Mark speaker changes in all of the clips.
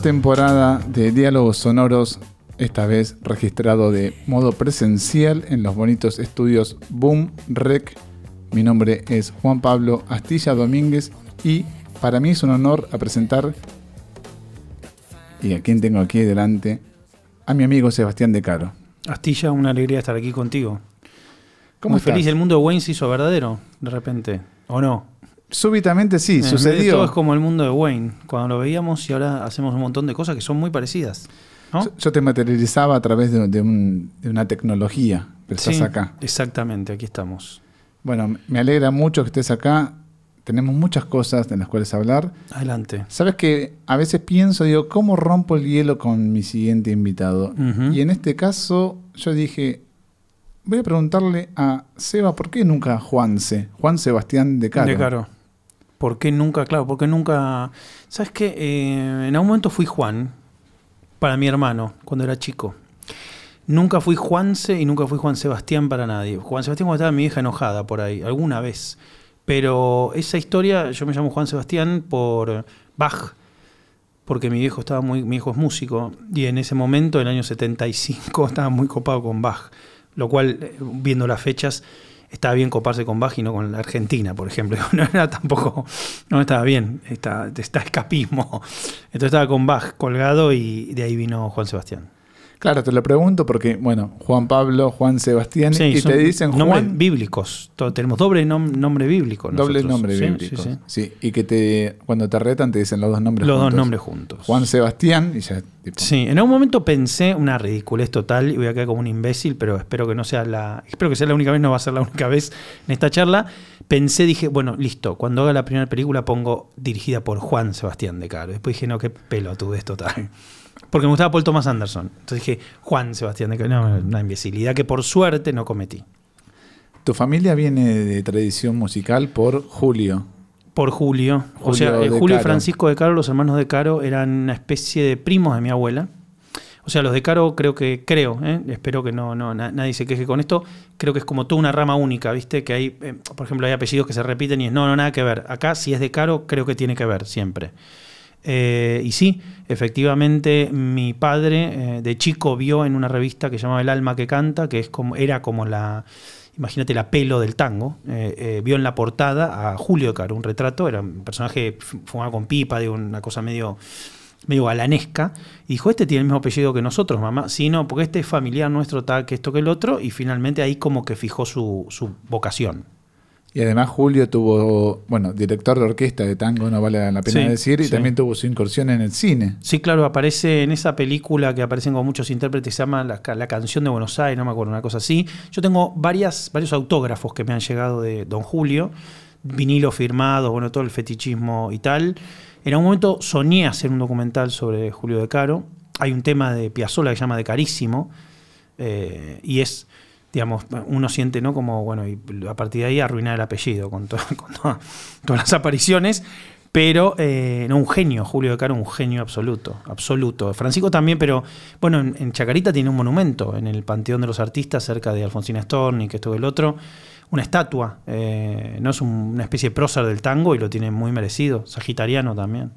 Speaker 1: temporada de Diálogos Sonoros, esta vez registrado de modo presencial en los bonitos estudios Boom Rec. Mi nombre es Juan Pablo Astilla Domínguez y para mí es un honor a presentar, y a quien tengo aquí delante, a mi amigo Sebastián De Caro.
Speaker 2: Astilla, una alegría estar aquí contigo. ¿Cómo feliz, el mundo Wayne se hizo verdadero, de repente, ¿o
Speaker 1: no? Súbitamente sí, sucedió. Eso es
Speaker 2: como el mundo de Wayne, cuando lo veíamos y ahora hacemos un montón de cosas que son muy parecidas. Yo te
Speaker 1: materializaba a través de, una tecnología, pero estás acá.
Speaker 2: Exactamente, aquí estamos.
Speaker 1: Bueno, me alegra mucho que estés acá. Tenemos muchas cosas de las cuales hablar. Adelante. Sabes que a veces pienso, digo, ¿cómo rompo el hielo con mi siguiente invitado? Y en este caso, yo dije, voy a preguntarle a Seba, ¿por qué nunca Juanse? Juan Sebastián de Caro. De Caro.
Speaker 2: ¿Por qué nunca, claro, porque nunca... ¿Sabes qué? Eh, en algún momento fui Juan, para mi hermano, cuando era chico. Nunca fui Juanse y nunca fui Juan Sebastián para nadie. Juan Sebastián cuando estaba mi hija enojada por ahí, alguna vez. Pero esa historia, yo me llamo Juan Sebastián por Bach, porque mi viejo estaba muy, mi hijo es músico, y en ese momento, en el año 75, estaba muy copado con Bach. Lo cual, eh, viendo las fechas, estaba bien coparse con y no con la Argentina, por ejemplo. No era tampoco, no estaba bien, está, está escapismo. Entonces estaba con Bach colgado y de ahí vino Juan Sebastián.
Speaker 1: Claro, te lo pregunto porque, bueno, Juan Pablo, Juan Sebastián, y te dicen Juan. Nombres
Speaker 2: bíblicos. tenemos doble nombre bíblico. Nosotros. Doble nombre sí, bíblico. Sí, Y que te, cuando
Speaker 1: te retan te dicen los dos nombres juntos. Los dos nombres juntos. Juan Sebastián
Speaker 2: y ya. Sí, en algún momento pensé una ridiculez total y voy a quedar como un imbécil, pero espero que no sea la. Espero que sea la única vez, no va a ser la única vez en esta charla. Pensé, dije, bueno, listo, cuando haga la primera película pongo dirigida por Juan Sebastián de Caro. Después dije, no, qué pelotudez total porque me gustaba Paul Thomas Anderson. Entonces dije, Juan Sebastián de una imbecilidad que por suerte no cometí. ¿Tu
Speaker 1: familia viene de tradición musical por Julio?
Speaker 2: Por Julio. o sea, eh, Julio y Francisco de Caro, los hermanos de Caro, eran una especie de primos de mi abuela. O sea, los de Caro creo que, creo, eh, espero que no, no nadie se queje con esto, creo que es como toda una rama única, ¿viste? Que hay, eh, por ejemplo, hay apellidos que se repiten y es, no, no, nada que ver. Acá, si es de Caro, creo que tiene que ver siempre. y sí, Efectivamente, mi padre eh, de chico vio en una revista que llamaba El alma que canta, que es como, era como la, imagínate la pelo del tango, eh, eh, vio en la portada a Julio era un retrato, era un personaje fumaba con pipa, de una cosa medio medio galanesca, y dijo, este tiene el mismo apellido que nosotros, mamá, sino no, porque este es familiar nuestro, tal, que esto, que el otro, y finalmente ahí como que fijó su, su vocación.
Speaker 1: Y además Julio tuvo, bueno, director de orquesta de tango, no vale la pena decir, y también tuvo su incursión en el cine.
Speaker 2: Sí, claro, aparece en esa película que aparecen con muchos intérpretes, se llama la, canción de Buenos Aires, no me acuerdo, una cosa así. Yo tengo varias, varios autógrafos que me han llegado de Don Julio, vinilo firmado, bueno, todo el fetichismo y tal. En algún momento soñé hacer un documental sobre Julio de Caro. Hay un tema de Piazzolla que se llama De Carísimo, eh, y es digamos, uno siente, ¿no? Como, bueno, y a partir de ahí arruinar el apellido con, todas las apariciones. Pero, eh, no, un genio, Julio de Caro, un genio absoluto, absoluto. Francisco también, pero bueno, en, Chacarita tiene un monumento en el Panteón de los Artistas, cerca de Alfonsina Storni, que estuvo el otro, una estatua, eh, no es una especie de prócer del tango y lo tiene muy merecido, sagitariano también.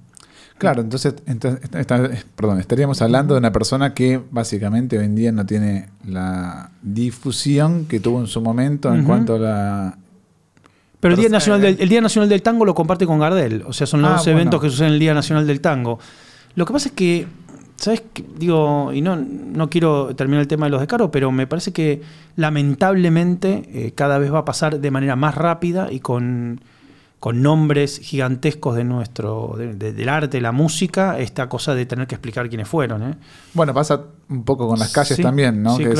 Speaker 1: Claro, entonces, entonces eh, perdón, estaríamos hablando de una persona que básicamente hoy en día no tiene la difusión que tuvo en su momento en cuanto a
Speaker 2: la... Pero el Día, Nacional del, Día Nacional del Tango lo comparte con Gardel, o sea, son los ah, eventos que suceden el Día Nacional del Tango. Lo que pasa es que, ¿sabes? Digo, y no, no quiero terminar el tema de los descaros, pero me parece que lamentablemente eh, cada vez va a pasar de manera más rápida y con con nombres gigantescos de nuestro, del arte, la música, esta cosa de tener que explicar quiénes fueron. ¿eh? Bueno, pasa un poco con las calles también, ¿no? que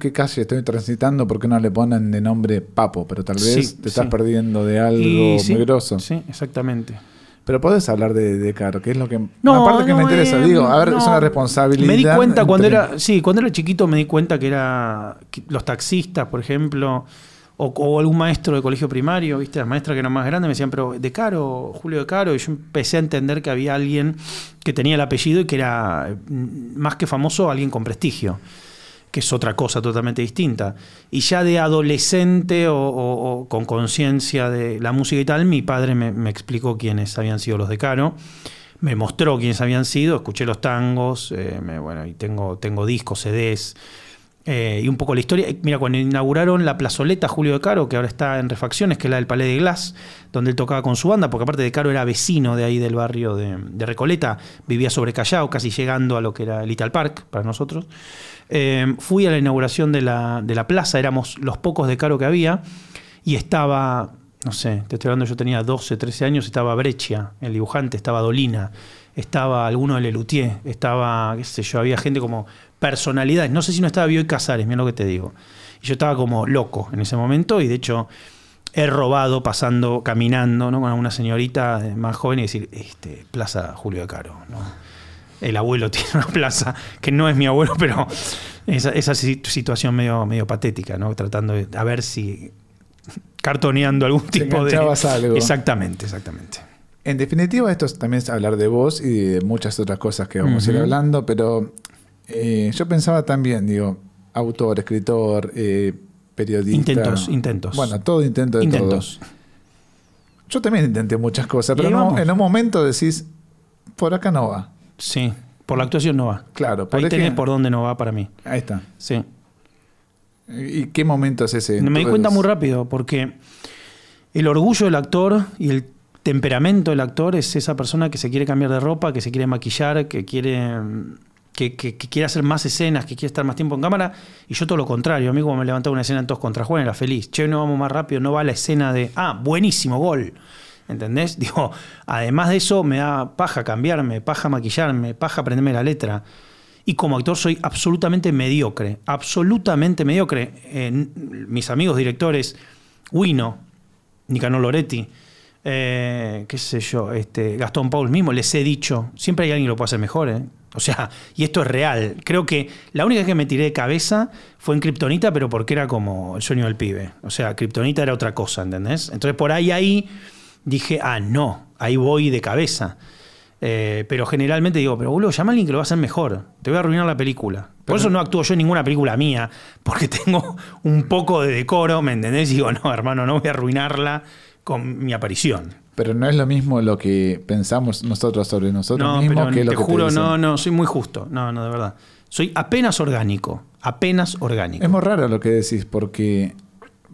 Speaker 1: ¿qué calle estoy transitando? ¿Por qué no le ponen de nombre Papo? Pero tal vez te estás perdiendo de algo peligroso. muy Sí, exactamente. Pero puedes hablar de, Caro, que es lo que. No, aparte que me interesa, eh, digo, a ver, es una responsabilidad. Me di cuenta cuando era. Sí,
Speaker 2: cuando era chiquito me di cuenta que era. los taxistas, por ejemplo o, algún maestro de colegio primario, viste, las maestras que eran más grande, me decían, pero de Caro, Julio de Caro, y yo empecé a entender que había alguien que tenía el apellido y que era mm, más que famoso, alguien con prestigio, que es otra cosa totalmente distinta. Y ya de adolescente o, con conciencia de la música y tal, mi padre me, explicó quiénes habían sido los de Caro. Me mostró quiénes habían sido, escuché los tangos, eh, bueno, y tengo, tengo discos, CDs, eh, y un poco la historia. Mira, cuando inauguraron la plazoleta Julio de Caro, que ahora está en refacciones, que es la del Palais de Glass, donde él tocaba con su banda, porque aparte de Caro era vecino de ahí del barrio de, Recoleta, vivía sobre Callao, casi llegando a lo que era el Little Park para nosotros. Eh, fui a la inauguración de la, de la plaza, éramos los pocos de Caro que había, y estaba, no sé, te estoy hablando, yo tenía 12, 13 años, estaba Breccia, el dibujante, estaba Dolina estaba alguno de Lelutier, estaba, qué sé yo, había gente como personalidades. No sé si no estaba y Casares, mira lo que te digo. Y yo estaba como loco en ese momento y de hecho he robado pasando, caminando, ¿no? Con una señorita más joven y decir, este, Plaza Julio de Caro, ¿no? El abuelo tiene una plaza que no es mi abuelo, pero esa, situación medio, medio patética, ¿no? Tratando de a ver si cartoneando algún tipo de. Exactamente, exactamente.
Speaker 1: En definitiva, esto también es hablar de vos y de muchas otras cosas que vamos a ir hablando, pero eh, yo pensaba también, digo, autor, escritor, eh, periodista. Intentos, intentos. Bueno, todo intento de intentos. Yo también intenté muchas cosas, pero en un momento decís, por acá no va. Sí,
Speaker 2: por la actuación no va. Claro, por Ahí tenés por dónde no va para mí. Ahí está. Sí.
Speaker 1: ¿Y qué momento es ese? Me di cuenta muy
Speaker 2: rápido, porque el orgullo del actor y el temperamento del actor es esa persona que se quiere cambiar de ropa, que se quiere maquillar, que quiere que, quiere hacer más escenas, que quiere estar más tiempo en cámara, y yo todo lo contrario. Amigo, me levantaba una escena en todos contra Juan, era feliz. Che, no vamos más rápido, no va la escena de, ah, buenísimo, gol. ¿Entendés? Digo, además de eso me da paja cambiarme, paja maquillarme, paja aprenderme la letra. Y como actor soy absolutamente mediocre, absolutamente mediocre. mis amigos directores, Wino, Nicanor Loretti, eh, qué sé yo, este, Gastón Paul mismo, les he dicho, siempre hay alguien que lo puede hacer mejor, ¿eh? O sea, y esto es real. Creo que la única que me tiré de cabeza fue en Kryptonita, pero porque era como el sueño del pibe. O sea, Kryptonita era otra cosa, ¿entendés? Entonces por ahí, ahí dije, ah, no, ahí voy de cabeza. Eh, pero generalmente digo, pero boludo, llama a alguien que lo va a hacer mejor. Te voy a arruinar la película. Por eso no actúo yo en ninguna película mía, porque tengo un poco de decoro, ¿me entendés? Y digo, no, hermano, no voy a arruinarla con mi aparición.
Speaker 1: Pero no es lo mismo lo que pensamos nosotros sobre nosotros no, mismos que lo te juro, te no,
Speaker 2: no, soy muy justo. No, no, de verdad. Soy apenas orgánico. Apenas orgánico. Es
Speaker 1: muy raro lo que decís, porque,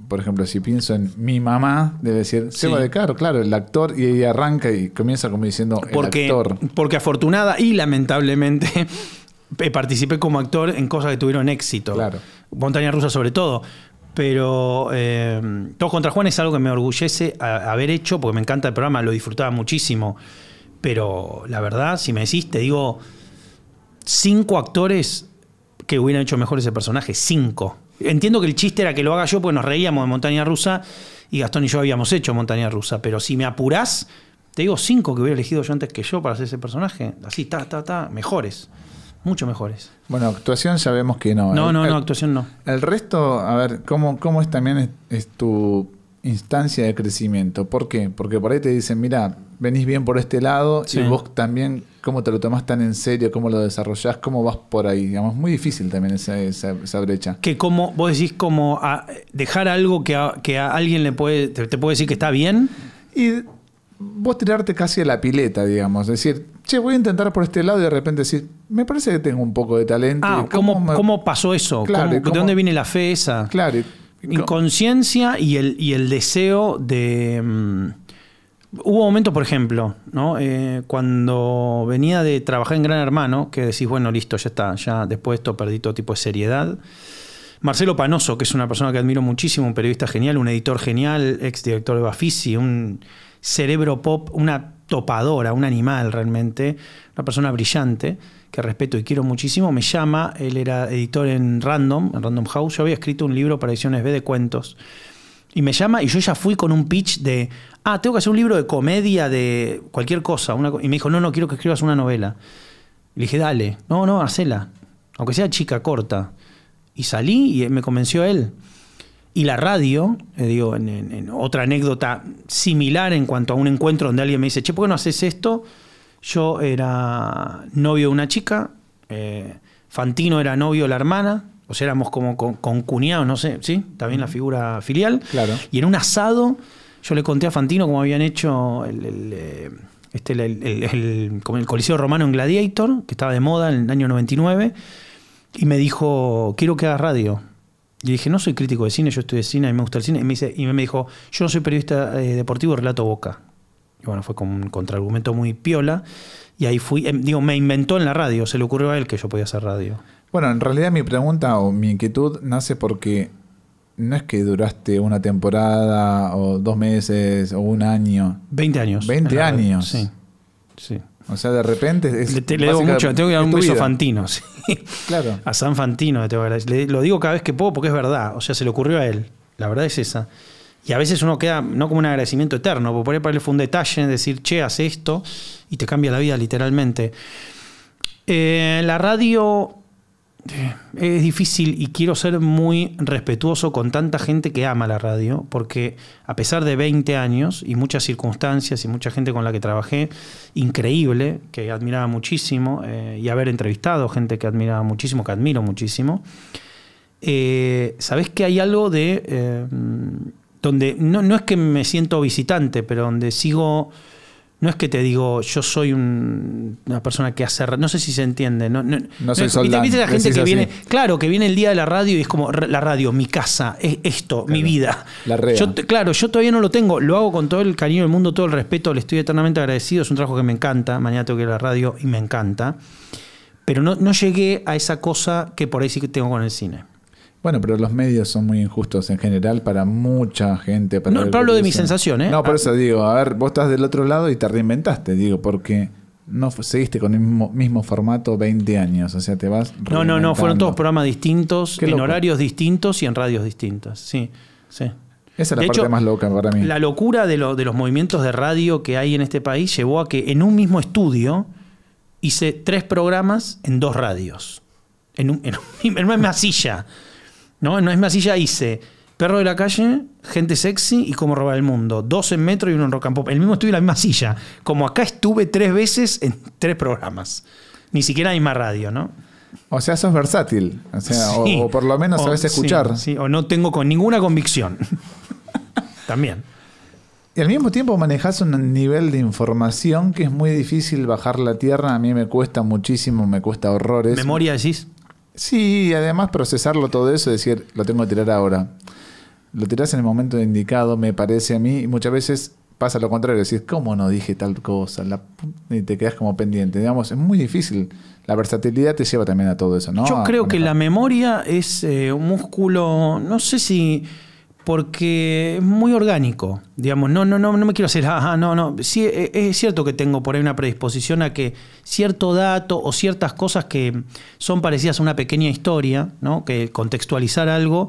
Speaker 2: por ejemplo, si pienso en
Speaker 1: mi mamá, debe decir se va de Caro, claro, el actor, y arranca y comienza como diciendo porque,
Speaker 2: el actor. Porque afortunada y lamentablemente eh, participé como actor en cosas que tuvieron éxito. Claro. Montaña rusa sobre todo. Pero eh, contra Juan es algo que me orgullece haber hecho, porque me encanta el programa, lo disfrutaba muchísimo. Pero la verdad, si me decís, te digo, cinco actores que hubieran hecho mejor ese personaje, cinco. Entiendo que el chiste era que lo haga yo, porque nos reíamos de Montaña Rusa y Gastón y yo habíamos hecho Montaña Rusa, pero si me apurás, te digo cinco que hubiera elegido yo antes que yo para hacer ese personaje. Así, ta, ta, ta, mejores mucho mejores.
Speaker 1: Bueno, actuación sabemos que no. No, no,
Speaker 2: no, actuación no. El resto, a ver, ¿cómo, cómo es también
Speaker 1: tu instancia de crecimiento? ¿Por qué? Porque por ahí te dicen, mira, venís bien por este lado y vos también, ¿cómo te lo tomás tan en serio? ¿Cómo lo desarrollás? ¿Cómo vas por ahí? Digamos, muy difícil también
Speaker 2: esa, esa, brecha. Que como, vos decís, como a dejar algo que a, alguien le puede, te, te puede decir que está bien. Y vos tirarte casi a la pileta, digamos,
Speaker 1: es decir, voy a intentar por este lado y de repente decir, me parece que tengo un poco de talento. Ah, ¿cómo,
Speaker 2: pasó eso? Claro, ¿De dónde viene la fe esa? Claro. Inconsciencia y el, y el deseo de... Mm, hubo momentos, por ejemplo, ¿no? Eh, cuando venía de trabajar en Gran Hermano, que decís, bueno, listo, ya está, ya después de esto perdí todo tipo de seriedad. Marcelo Panoso, que es una persona que admiro muchísimo, un periodista genial, un editor genial, ex director de Bafisi, un cerebro pop, una topadora, un animal realmente, una persona brillante que respeto y quiero muchísimo, me llama, él era editor en Random, en Random House, yo había escrito un libro para ediciones B de cuentos, y me llama y yo ya fui con un pitch de, ah, tengo que hacer un libro de comedia, de cualquier cosa, y me dijo, no, no, quiero que escribas una novela. Le dije, dale, no, no, hacela, aunque sea chica corta. Y salí y me convenció él y la radio, eh, digo, en, otra anécdota similar en cuanto a un encuentro donde alguien me dice, che, ¿por qué no haces esto? Yo era novio de una chica, eh, Fantino era novio de la hermana, o sea, éramos como con, cuñados, no sé, ¿sí? También la figura filial. Claro. Y en un asado, yo le conté a Fantino cómo habían hecho el, el, eh, este, Coliseo Romano en Gladiator, que estaba de moda en el año 99, y me dijo, quiero que hagas radio. Y dije, no soy crítico de cine, yo de cine, a me gusta el cine. Y me, dice, y me dijo, yo no soy periodista eh, deportivo, relato boca. Y bueno, fue como un contraargumento muy piola. Y ahí fui, em, digo, me inventó en la radio, se le ocurrió a él que yo podía hacer radio. Bueno, en realidad
Speaker 1: mi pregunta o mi inquietud nace porque no es que duraste una temporada o dos meses o un año.
Speaker 2: Veinte años. Veinte años.
Speaker 1: Sí. sí. O sea, de repente.
Speaker 2: le, debo mucho, tengo que dar un beso a Fantino. Claro. A San Fantino le tengo que agradecer. lo digo cada vez que puedo porque es verdad. O sea, se le ocurrió a él. La verdad es esa. Y a veces uno queda, no como un agradecimiento eterno, porque por ahí para él fue un detalle decir, che, hace esto y te cambia la vida literalmente. Eh, la radio es difícil y quiero ser muy respetuoso con tanta gente que ama la radio, porque a pesar de 20 años y muchas circunstancias y mucha gente con la que trabajé, increíble, que admiraba muchísimo, eh, y haber entrevistado gente que admiraba muchísimo, que admiro muchísimo, eh, sabes que hay algo de... Eh, donde no, no es que me siento visitante, pero donde sigo no es que te digo, yo soy una persona que hace. No sé si se entiende. No, no, soy la gente que viene. Claro, que viene el día de la radio y es como la radio, mi casa, es esto, mi vida. La radio. claro, yo todavía no lo tengo. Lo hago con todo el cariño del mundo, todo el respeto. Le estoy eternamente agradecido. Es un trabajo que me encanta. Mañana tengo que ir a la radio y me encanta. Pero no llegué a esa cosa que por ahí sí que tengo con el cine.
Speaker 1: Bueno, pero los medios son muy injustos en general para mucha gente. Para no, hablo de mi sensación, ¿eh? No, por ah. eso digo, a ver, vos estás del otro lado y te reinventaste, digo, porque no seguiste con el mismo, formato 20 años, o sea, te vas... No, no, no, fueron
Speaker 2: todos programas distintos, en horarios distintos y en radios distintas, sí, sí. Esa es la parte más
Speaker 1: loca para mí. La
Speaker 2: locura de, de los movimientos de radio que hay en este país llevó a que en un mismo estudio hice tres programas en dos radios, en, un, en, en una misma silla. ¿no? no es más silla hice Perro de la calle, Gente sexy y Cómo robar el mundo. Dos en metro y uno en rock and pop. El mismo estuve en la misma silla. Como acá estuve tres veces en tres programas. Ni siquiera hay más radio, ¿no? O sea, sos versátil. O, o, por lo menos sabes escuchar. Sí, o no tengo con ninguna convicción. También.
Speaker 1: Y al mismo tiempo manejas un nivel de información que es muy difícil bajar la tierra. A mí me cuesta muchísimo, me cuesta horrores. ¿Memoria decís? Sí, además procesarlo todo eso, decir, lo tengo que tirar ahora. Lo tirás en el momento indicado, me parece a mí, y muchas veces pasa lo contrario, decís, ¿cómo no dije tal cosa? La... y te quedas como pendiente. Digamos, es muy difícil. La versatilidad te lleva también a todo eso, ¿no? Yo creo
Speaker 2: que la memoria es eh, un músculo, no sé si porque es muy orgánico. Digamos, no, no, no, no me quiero hacer, ah, ah no, no. E, e, es cierto que tengo por ahí una predisposición a que cierto dato o ciertas cosas que son parecidas a una pequeña historia, ¿no? Que contextualizar algo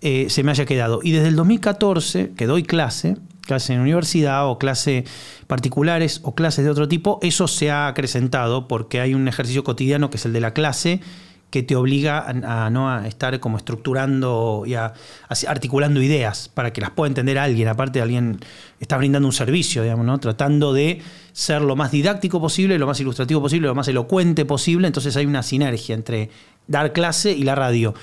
Speaker 2: eh, se me haya quedado. Y desde el 2014, que doy clase, clase en universidad o clase particulares o clases de otro tipo, eso se ha acrecentado porque hay un ejercicio cotidiano que es el de la clase que te obliga a, ¿no? a estar como estructurando y a, articulando ideas para que las pueda entender alguien. Aparte, alguien está brindando un servicio, digamos, ¿no? tratando de ser lo más didáctico posible, lo más ilustrativo posible, lo más elocuente posible. Entonces hay una sinergia entre dar clase y la radio.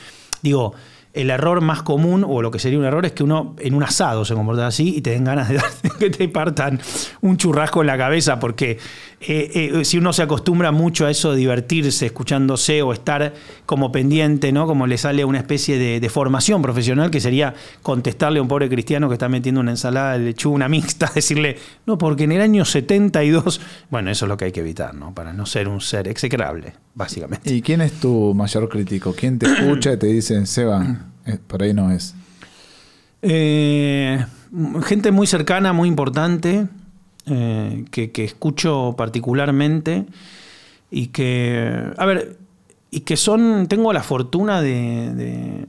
Speaker 2: Digo, el error más común, o lo que sería un error, es que uno en un asado se comporta así y te den ganas de, de que te partan un churrasco en la cabeza porque eh, eh, si uno se acostumbra mucho a eso de divertirse escuchándose o estar como pendiente, ¿no? Como le sale una especie de, formación profesional que sería contestarle a un pobre cristiano que está metiendo una ensalada de lechuga, una mixta, decirle, no, porque en el año 72, bueno, eso es lo que hay que evitar, ¿no? Para no ser un ser execrable, básicamente.
Speaker 1: ¿Y quién es tu mayor crítico? ¿Quién te escucha y te dice, Seba, eh, por ahí no es?
Speaker 2: gente muy cercana, muy importante. Eh, que, escucho particularmente y que, a ver, y que son, tengo la fortuna de,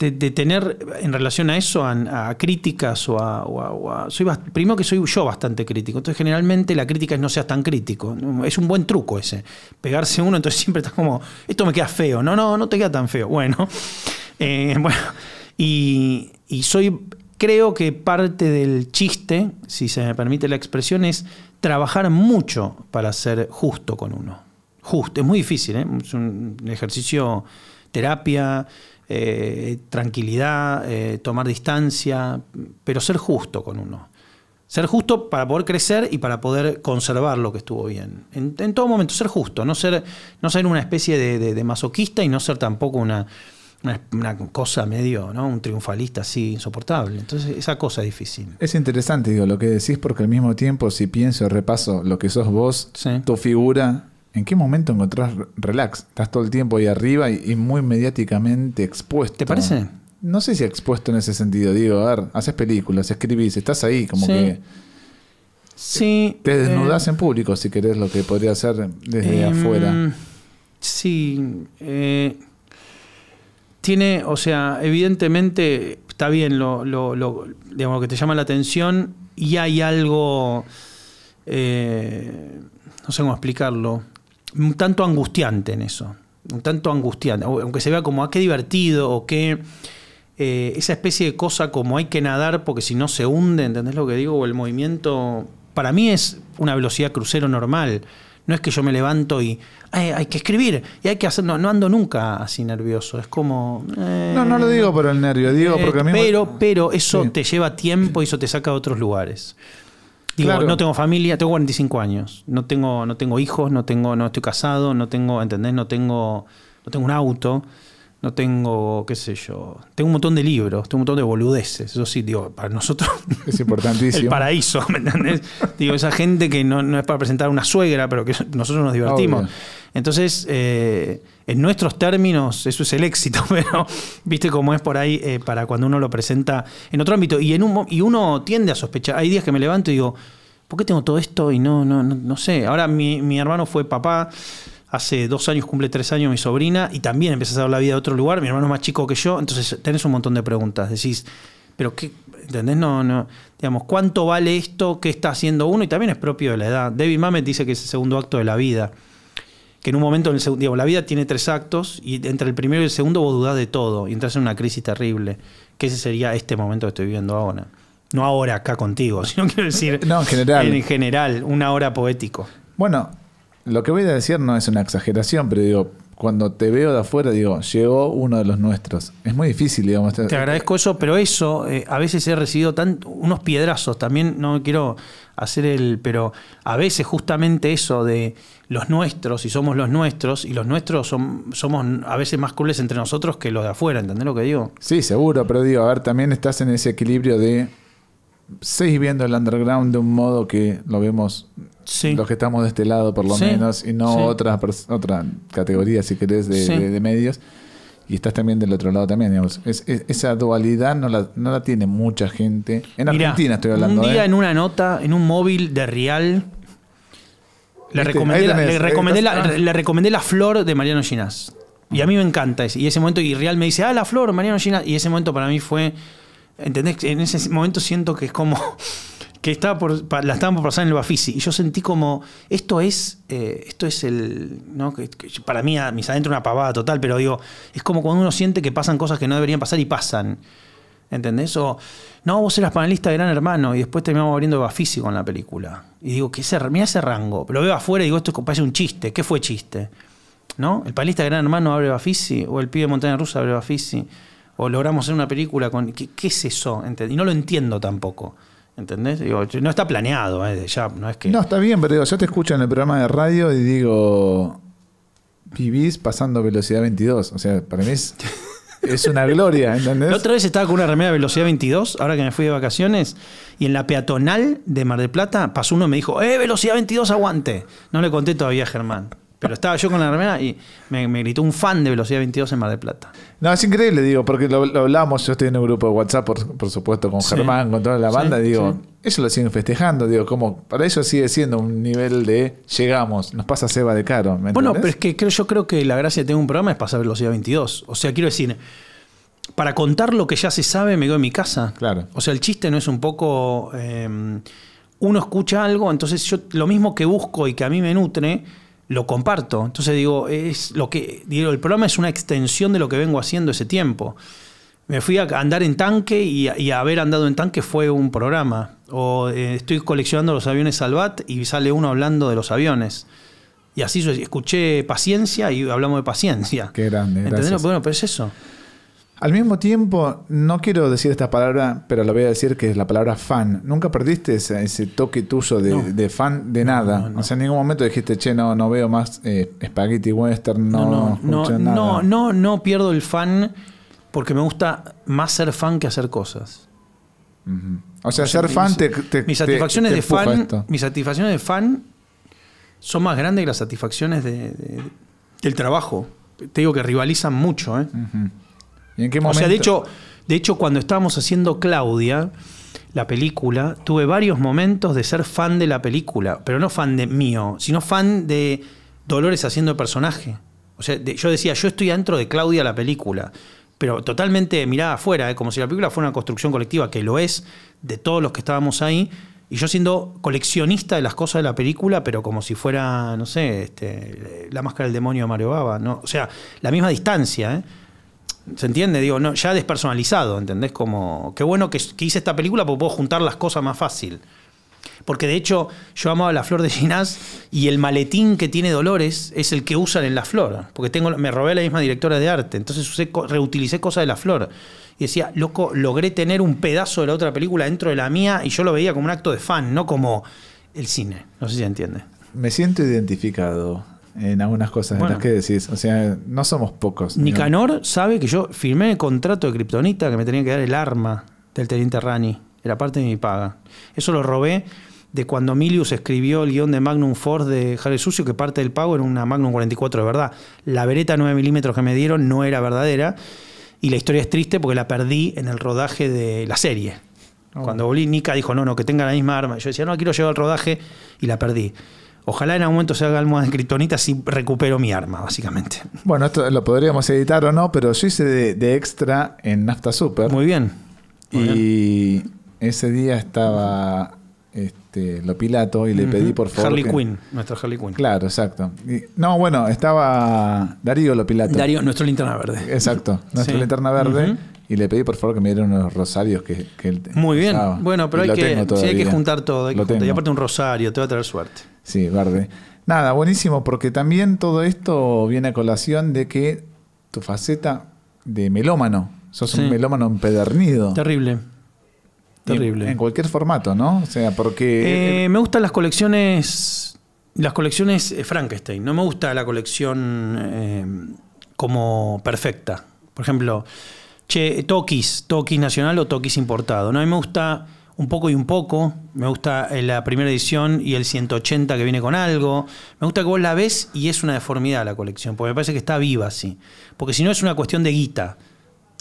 Speaker 2: de, tener en relación a eso, a, críticas o a, soy primero que soy yo bastante crítico, entonces generalmente la crítica es no seas tan crítico, es un buen truco ese, pegarse uno, entonces siempre estás como, esto me queda feo, no, no, no te queda tan feo, bueno, eh, bueno, y, y soy creo que parte del chiste, si se me permite la expresión, es trabajar mucho para ser justo con uno. Justo, es muy difícil, ¿eh? es un ejercicio terapia, eh, tranquilidad, eh, tomar distancia, pero ser justo con uno. Ser justo para poder crecer y para poder conservar lo que estuvo bien. En, todo momento, ser justo, no ser, no ser una especie de masoquista y no ser tampoco una, una, cosa medio, ¿no? Un triunfalista así insoportable. Entonces, esa cosa es difícil.
Speaker 1: Es interesante, digo, lo que decís, porque al mismo tiempo, si pienso, repaso lo que sos vos, tu figura, ¿en qué momento encontrás relax? Estás todo el tiempo ahí arriba y, muy mediáticamente expuesto. ¿Te parece? No sé si expuesto en ese sentido, digo, a ver, haces películas, escribís, estás ahí como que...
Speaker 2: Sí. Te eh, desnudás
Speaker 1: en público, si querés, lo que podría hacer desde em, afuera.
Speaker 2: Sí. Eh, tiene, o sea, evidentemente está bien lo, lo, lo, digamos, que te llama la atención y hay algo, eh, no sé cómo explicarlo, un tanto angustiante en eso, un tanto angustiante, aunque se vea como, ah, qué divertido o qué... Eh, esa especie de cosa como hay que nadar porque si no se hunde, ¿entendés lo que digo? O el movimiento, para mí es una velocidad crucero normal. No es que yo me levanto y eh, hay que escribir y hay que hacer. No, ando nunca así nervioso. Es como. no, no lo eh, digo por el nervio, digo porque a mí Pero, pero eso te lleva tiempo y eso te saca a otros lugares. Digo, no tengo familia, tengo 45 años. No tengo, no tengo hijos, no tengo, no estoy casado, no tengo, ¿entendés? No tengo, no tengo un auto no tengo, qué sé yo, tengo un montón de libros, tengo un montón de boludeces, eso sí, digo, para nosotros es importantísimo. el paraíso, ¿me entendés? digo, esa gente que no, es para presentar una suegra, pero que nosotros nos divertimos. Entonces, eh, en nuestros términos, eso es el éxito, pero viste cómo es por ahí eh, para cuando uno lo presenta en otro ámbito. Y, en un, y uno tiende a sospechar, hay días que me levanto y digo, ¿por qué tengo todo esto? Y no, no, no, no sé. Ahora mi, mi hermano fue papá hace dos años cumple tres años mi sobrina y también empezás a hablar la vida de otro lugar, mi hermano es más chico que yo, entonces tenés un montón de preguntas, decís, pero qué, ¿entendés? No, no, digamos, ¿cuánto vale esto? ¿Qué está haciendo uno? Y también es propio de la edad. David Mamet dice que es el segundo acto de la vida, que en un momento, en el segundo, la vida tiene tres actos y entre el primero y el segundo vos dudás de todo y entras en una crisis terrible, que ese sería este momento que estoy viviendo ahora. No ahora acá contigo, sino quiero decir no, en general. en general, una hora poético.
Speaker 1: Bueno, lo que voy a decir no es una exageración, pero digo, cuando te veo de afuera, digo, llegó uno de los nuestros. Es muy difícil, digamos. Te este-
Speaker 2: agradezco eso, pero eso, eh, a veces he recibido tan, unos piedrazos, también no quiero hacer el, pero a veces justamente eso de los nuestros y somos los nuestros y los nuestros son, somos a veces más crueles entre nosotros que los de afuera, ¿entendés lo que digo?
Speaker 1: Sí, seguro, pero digo, a ver, también estás en ese equilibrio de seguís viendo el underground de un modo que lo vemos los que estamos de este lado, por lo menos, y no otra, otra categoría, si querés, de, medios. Y estás también del otro lado también, esa dualidad no la, tiene mucha gente.
Speaker 2: En Argentina estoy hablando. Un día ¿eh? en una nota, en un móvil de Real, ah. le recomendé, la, flor de Mariano Ginás. Y a mí me encanta ese. Y ese momento, y Real me dice, ah, la flor, Mariano Ginás. Y ese momento para mí fue ¿Entendés? En ese momento siento que es como que estaba por, la estaban por pasar en el Bafisi. Y yo sentí como, esto es, eh, esto es el, ¿no? Que, para mí, a mis adentro una pavada total, pero digo, es como cuando uno siente que pasan cosas que no deberían pasar y pasan. ¿Entendés? O, no, vos eras panelista de Gran Hermano y después terminamos abriendo el Bafisi con la película. Y digo, ¿qué ese, mira ese rango. Pero veo afuera y digo, esto parece un chiste. ¿Qué fue chiste? ¿No? ¿El panelista de Gran Hermano abre Bafisi? ¿O el pibe de Montaña Rusa abre Bafisi? o logramos hacer una película con... ¿Qué, es eso? Y no lo entiendo tampoco. ¿Entendés? no está planeado, eh, ya, no es que... No, está bien, pero yo te escucho en el
Speaker 1: programa de radio y digo, vivís pasando velocidad 22. O sea, para
Speaker 2: mí es, una gloria, ¿entendés? La otra vez estaba con una remera de velocidad 22, ahora que me fui de vacaciones, y en la peatonal de Mar del Plata pasó uno y me dijo, ¡eh, velocidad 22, aguante! No le conté todavía a Germán. Pero estaba yo con la hermana y me, gritó un fan de Velocidad 22 en Mar del Plata.
Speaker 1: No, es increíble, digo, porque lo, hablamos, yo estoy en un grupo de WhatsApp, por, supuesto, con Germán, con toda la banda, digo, eso ellos lo siguen festejando, digo, como para ellos sigue siendo un nivel de llegamos, nos pasa Seba de Caro. bueno, pero es
Speaker 2: que creo, yo creo que la gracia de tener un programa es pasar Velocidad 22. O sea, quiero decir, para contar lo que ya se sabe, me quedo en mi casa. Claro. O sea, el chiste no es un poco... Eh, uno escucha algo, entonces yo lo mismo que busco y que a mí me nutre lo comparto. Entonces digo, es lo que digo, el programa es una extensión de lo que vengo haciendo ese tiempo. Me fui a andar en tanque y, haber andado en tanque fue un programa. O eh, estoy coleccionando los aviones Salvat y sale uno hablando de los aviones. Y así escuché paciencia y hablamos de paciencia. Qué grande. Bueno, pero es eso.
Speaker 1: Al mismo tiempo, no quiero decir esta palabra, pero la voy a decir que es la palabra fan. Nunca perdiste ese, toque tuyo de, fan de nada. o sea, en ningún momento dijiste, che, no, no veo más eh, spaghetti western, no, no, no,
Speaker 2: no, no, pierdo el fan porque me gusta más ser fan que hacer cosas.
Speaker 1: O sea, ser fan te, mis satisfacciones de fan,
Speaker 2: mis satisfacciones de fan son más grandes que las satisfacciones de, del trabajo. Te digo que rivalizan mucho, ¿eh? O sea, de hecho, de hecho, cuando estábamos haciendo Claudia, la película, tuve varios momentos de ser fan de la película, pero no fan de mío, sino fan de Dolores haciendo el personaje. O sea, yo decía, yo estoy dentro de Claudia la película, pero totalmente mirada afuera, ¿eh? como si la película fuera una construcción colectiva, que lo es, de todos los que estábamos ahí, y yo siendo coleccionista de las cosas de la película, pero como si fuera, no sé, este, la máscara del demonio de Mario Baba, ¿no? o sea, la misma distancia, ¿eh? ¿Se entiende? Digo, no, ya despersonalizado, ¿entendés? Como, qué bueno que, hice esta película porque puedo juntar las cosas más fácil. Porque de hecho, yo amaba la flor de Ginás y el maletín que tiene Dolores es el que usan en la flor. Porque tengo, me robé a la misma directora de arte, entonces reutilicé cosas de la flor. Y decía, loco, logré tener un pedazo de la otra película dentro de la mía y yo lo veía como un acto de fan, no como el cine. No sé si entiende. Me siento
Speaker 1: identificado en algunas cosas que decís. O sea, no somos pocos. Nicanor
Speaker 2: sabe que yo firmé el contrato de Kryptonita que me tenía que dar el arma del teniente Rani. Era parte de mi paga. Eso lo robé de cuando Milius escribió el guión de Magnum Force de Harry Sucio, que parte del pago era una Magnum 44 de verdad. La vereta 9 milímetros que me dieron no era verdadera. Y la historia es triste porque la perdí en el rodaje de la serie. Oh. Cuando volví, Nika dijo, no, no, que tenga la misma arma. Yo decía, no, quiero llevar al rodaje y la perdí. Ojalá en algún momento se haga algo de escritonita si recupero mi arma, básicamente.
Speaker 1: Bueno, esto lo podríamos editar o no, pero yo hice de, extra en Nafta Super. Muy bien. y ese día estaba este, lo pilato y le pedí por favor. Harley Quinn, nuestro Harley Quinn. Claro, exacto. no, bueno, estaba Darío lo pilato. Darío,
Speaker 2: nuestro linterna verde.
Speaker 1: Exacto, nuestro linterna verde. Y le pedí por favor que me dieran unos rosarios que, que él Muy bien. Bueno, pero hay que, hay que juntar
Speaker 2: todo. Y aparte un rosario, te va a traer suerte. Sí, verde.
Speaker 1: Nada, buenísimo, porque también todo esto viene a colación de que tu faceta de melómano, sos un melómano empedernido. Terrible. Terrible. En, cualquier formato, ¿no? O sea, porque. Eh, eh,
Speaker 2: me gustan las colecciones. Las colecciones eh, Frankenstein. No me gusta la colección como perfecta. Por ejemplo, che, Tokis, Tokis nacional o Tokis importado. No, a mí me gusta un poco y un poco. Me gusta eh, la primera edición y el 180 que viene con algo. Me gusta que vos la ves y es una deformidad la colección, porque me parece que está viva así. Porque si no es una cuestión de guita.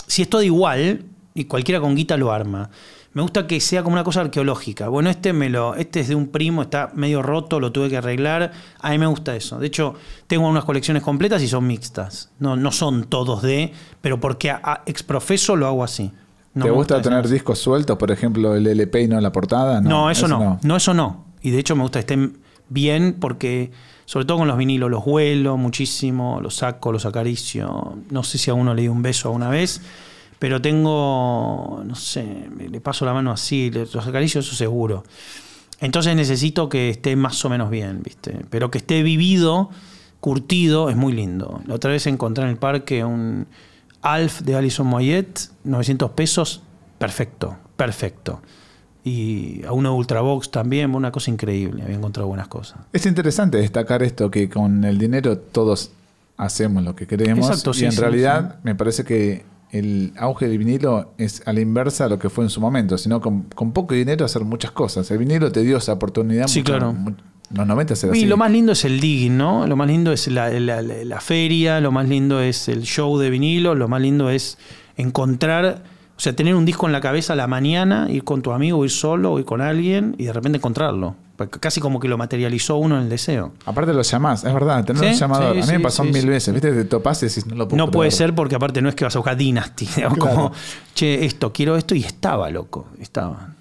Speaker 2: Si es todo igual, y cualquiera con guita lo arma. Me gusta que sea como una cosa arqueológica. Bueno, este me lo, este es de un primo, está medio roto, lo tuve que arreglar. A mí me gusta eso. De hecho, tengo unas colecciones completas y son mixtas. No, no son todos de, pero porque a, exprofeso lo hago así. ¿Te gusta, tener
Speaker 1: discos sueltos, por ejemplo, el LP y no la portada? No, eso, no.
Speaker 2: no. eso no. Y de hecho me gusta que estén bien porque, sobre todo con los vinilos, los vuelo muchísimo, los saco, los acaricio. No sé si a uno le di un beso alguna vez, pero tengo, no sé, le paso la mano así, los acaricio, eso seguro. Entonces necesito que esté más o menos bien, ¿viste? Pero que esté vivido, curtido, es muy lindo. otra vez encontré en el parque un Alf de Alison Moyet, 900 pesos, perfecto, perfecto. Y a una Ultravox también, una cosa increíble, había encontrado buenas cosas.
Speaker 1: Es interesante destacar esto, que con el dinero todos hacemos lo que queremos. Exacto, y en realidad me parece que el auge del vinilo es a la inversa de lo que fue en su momento, sino con, poco dinero hacer muchas cosas. El vinilo te dio esa oportunidad sí, claro los 90 Y lo más
Speaker 2: lindo es el dig ¿no? Lo más lindo es la, feria, lo más lindo es el show de vinilo, lo más lindo es encontrar, o sea, tener un disco en la cabeza la mañana, ir con tu amigo, ir solo, ir con alguien y de repente encontrarlo. Pues casi como que lo materializó uno en el deseo. Aparte lo llamás, es verdad, tener un llamador. a mí me pasó mil veces, ¿viste?
Speaker 1: Te topás y no lo No puede ser
Speaker 2: porque aparte no es que vas a buscar Dynasty, como, che, esto, quiero esto y estaba, loco, estaba.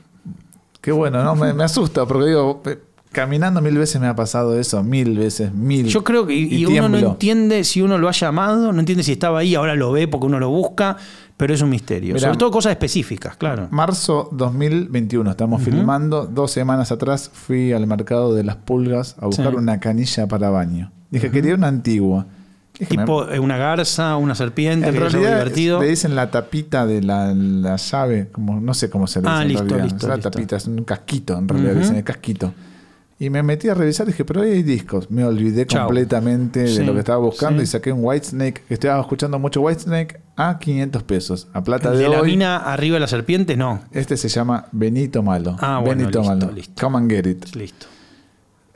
Speaker 1: Qué bueno, ¿no? me asusta porque digo eh, Caminando mil veces me ha pasado eso, mil veces, mil. Yo creo que y, uno no
Speaker 2: entiende si uno lo ha llamado, no entiende si estaba ahí, ahora lo ve porque uno lo busca, pero es un misterio. Sobre todo cosas específicas, claro. Marzo 2021,
Speaker 1: estamos filmando, dos semanas atrás fui al mercado de las pulgas a buscar una canilla para baño. Dije, quería una antigua.
Speaker 2: tipo eh, una garza, una serpiente, en realidad divertido. Le dicen
Speaker 1: la tapita de la, llave, como no sé cómo se le ah, dice. Ah, listo, listo, la tapita, es un casquito, en realidad, dicen el casquito. Y me metí a revisar y dije, pero hay discos. Me olvidé completamente de lo que estaba buscando y saqué un Whitesnake. Estaba escuchando mucho Whitesnake a 500 pesos. A plata de, de la mina
Speaker 2: arriba de la serpiente? No.
Speaker 1: Este se llama Benito Malo. Ah, bueno, Benito Malo. Come and get it. Listo.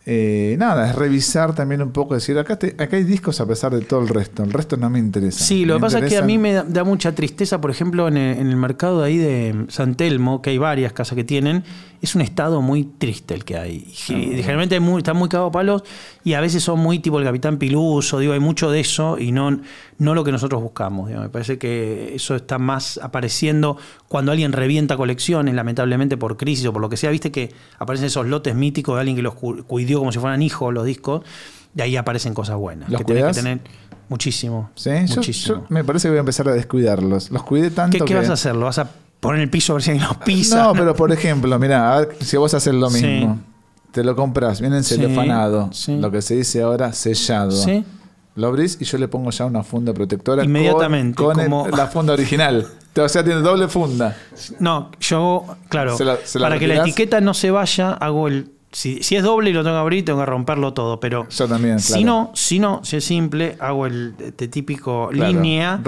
Speaker 1: Eh, nada, es revisar también un poco, decir, acá, hay discos a pesar de todo el resto, el resto no me interesa. Sí, lo que pasa es que a mí
Speaker 2: me da, mucha tristeza, por ejemplo, en el, en el, mercado ahí de San Telmo, que hay varias casas que tienen, es un estado muy triste el que hay. Ah, generalmente están muy cagados palos y a veces son muy tipo el capitán Piluso, digo, hay mucho de eso y no, no lo que nosotros buscamos. Me parece que eso está más apareciendo cuando alguien revienta colecciones, lamentablemente por crisis o por lo que sea. Viste que aparecen esos lotes míticos de alguien que los cuidó como si fueran hijos los discos. De ahí aparecen cosas buenas. que que tener
Speaker 1: muchísimo. Sí, muchísimo. me parece que voy a empezar a descuidarlos. Los cuidé tanto. ¿Qué, qué vas a
Speaker 2: hacer? vas a poner el piso a ver si hay unos pisa. No, pero por
Speaker 1: ejemplo, mira, si vos haces lo mismo. Te lo compras, viene celofanado, lo que se dice ahora sellado. Sí. Lo abrís y yo le pongo ya una funda protectora. Inmediatamente. Con, como... la funda original. O sea, tiene doble funda.
Speaker 2: No, yo, claro, para que la etiqueta no se vaya, hago el si, si, es doble y lo tengo que abrir, tengo que romperlo todo. Pero también, claro. si no, si no, si es simple, hago el este típico línea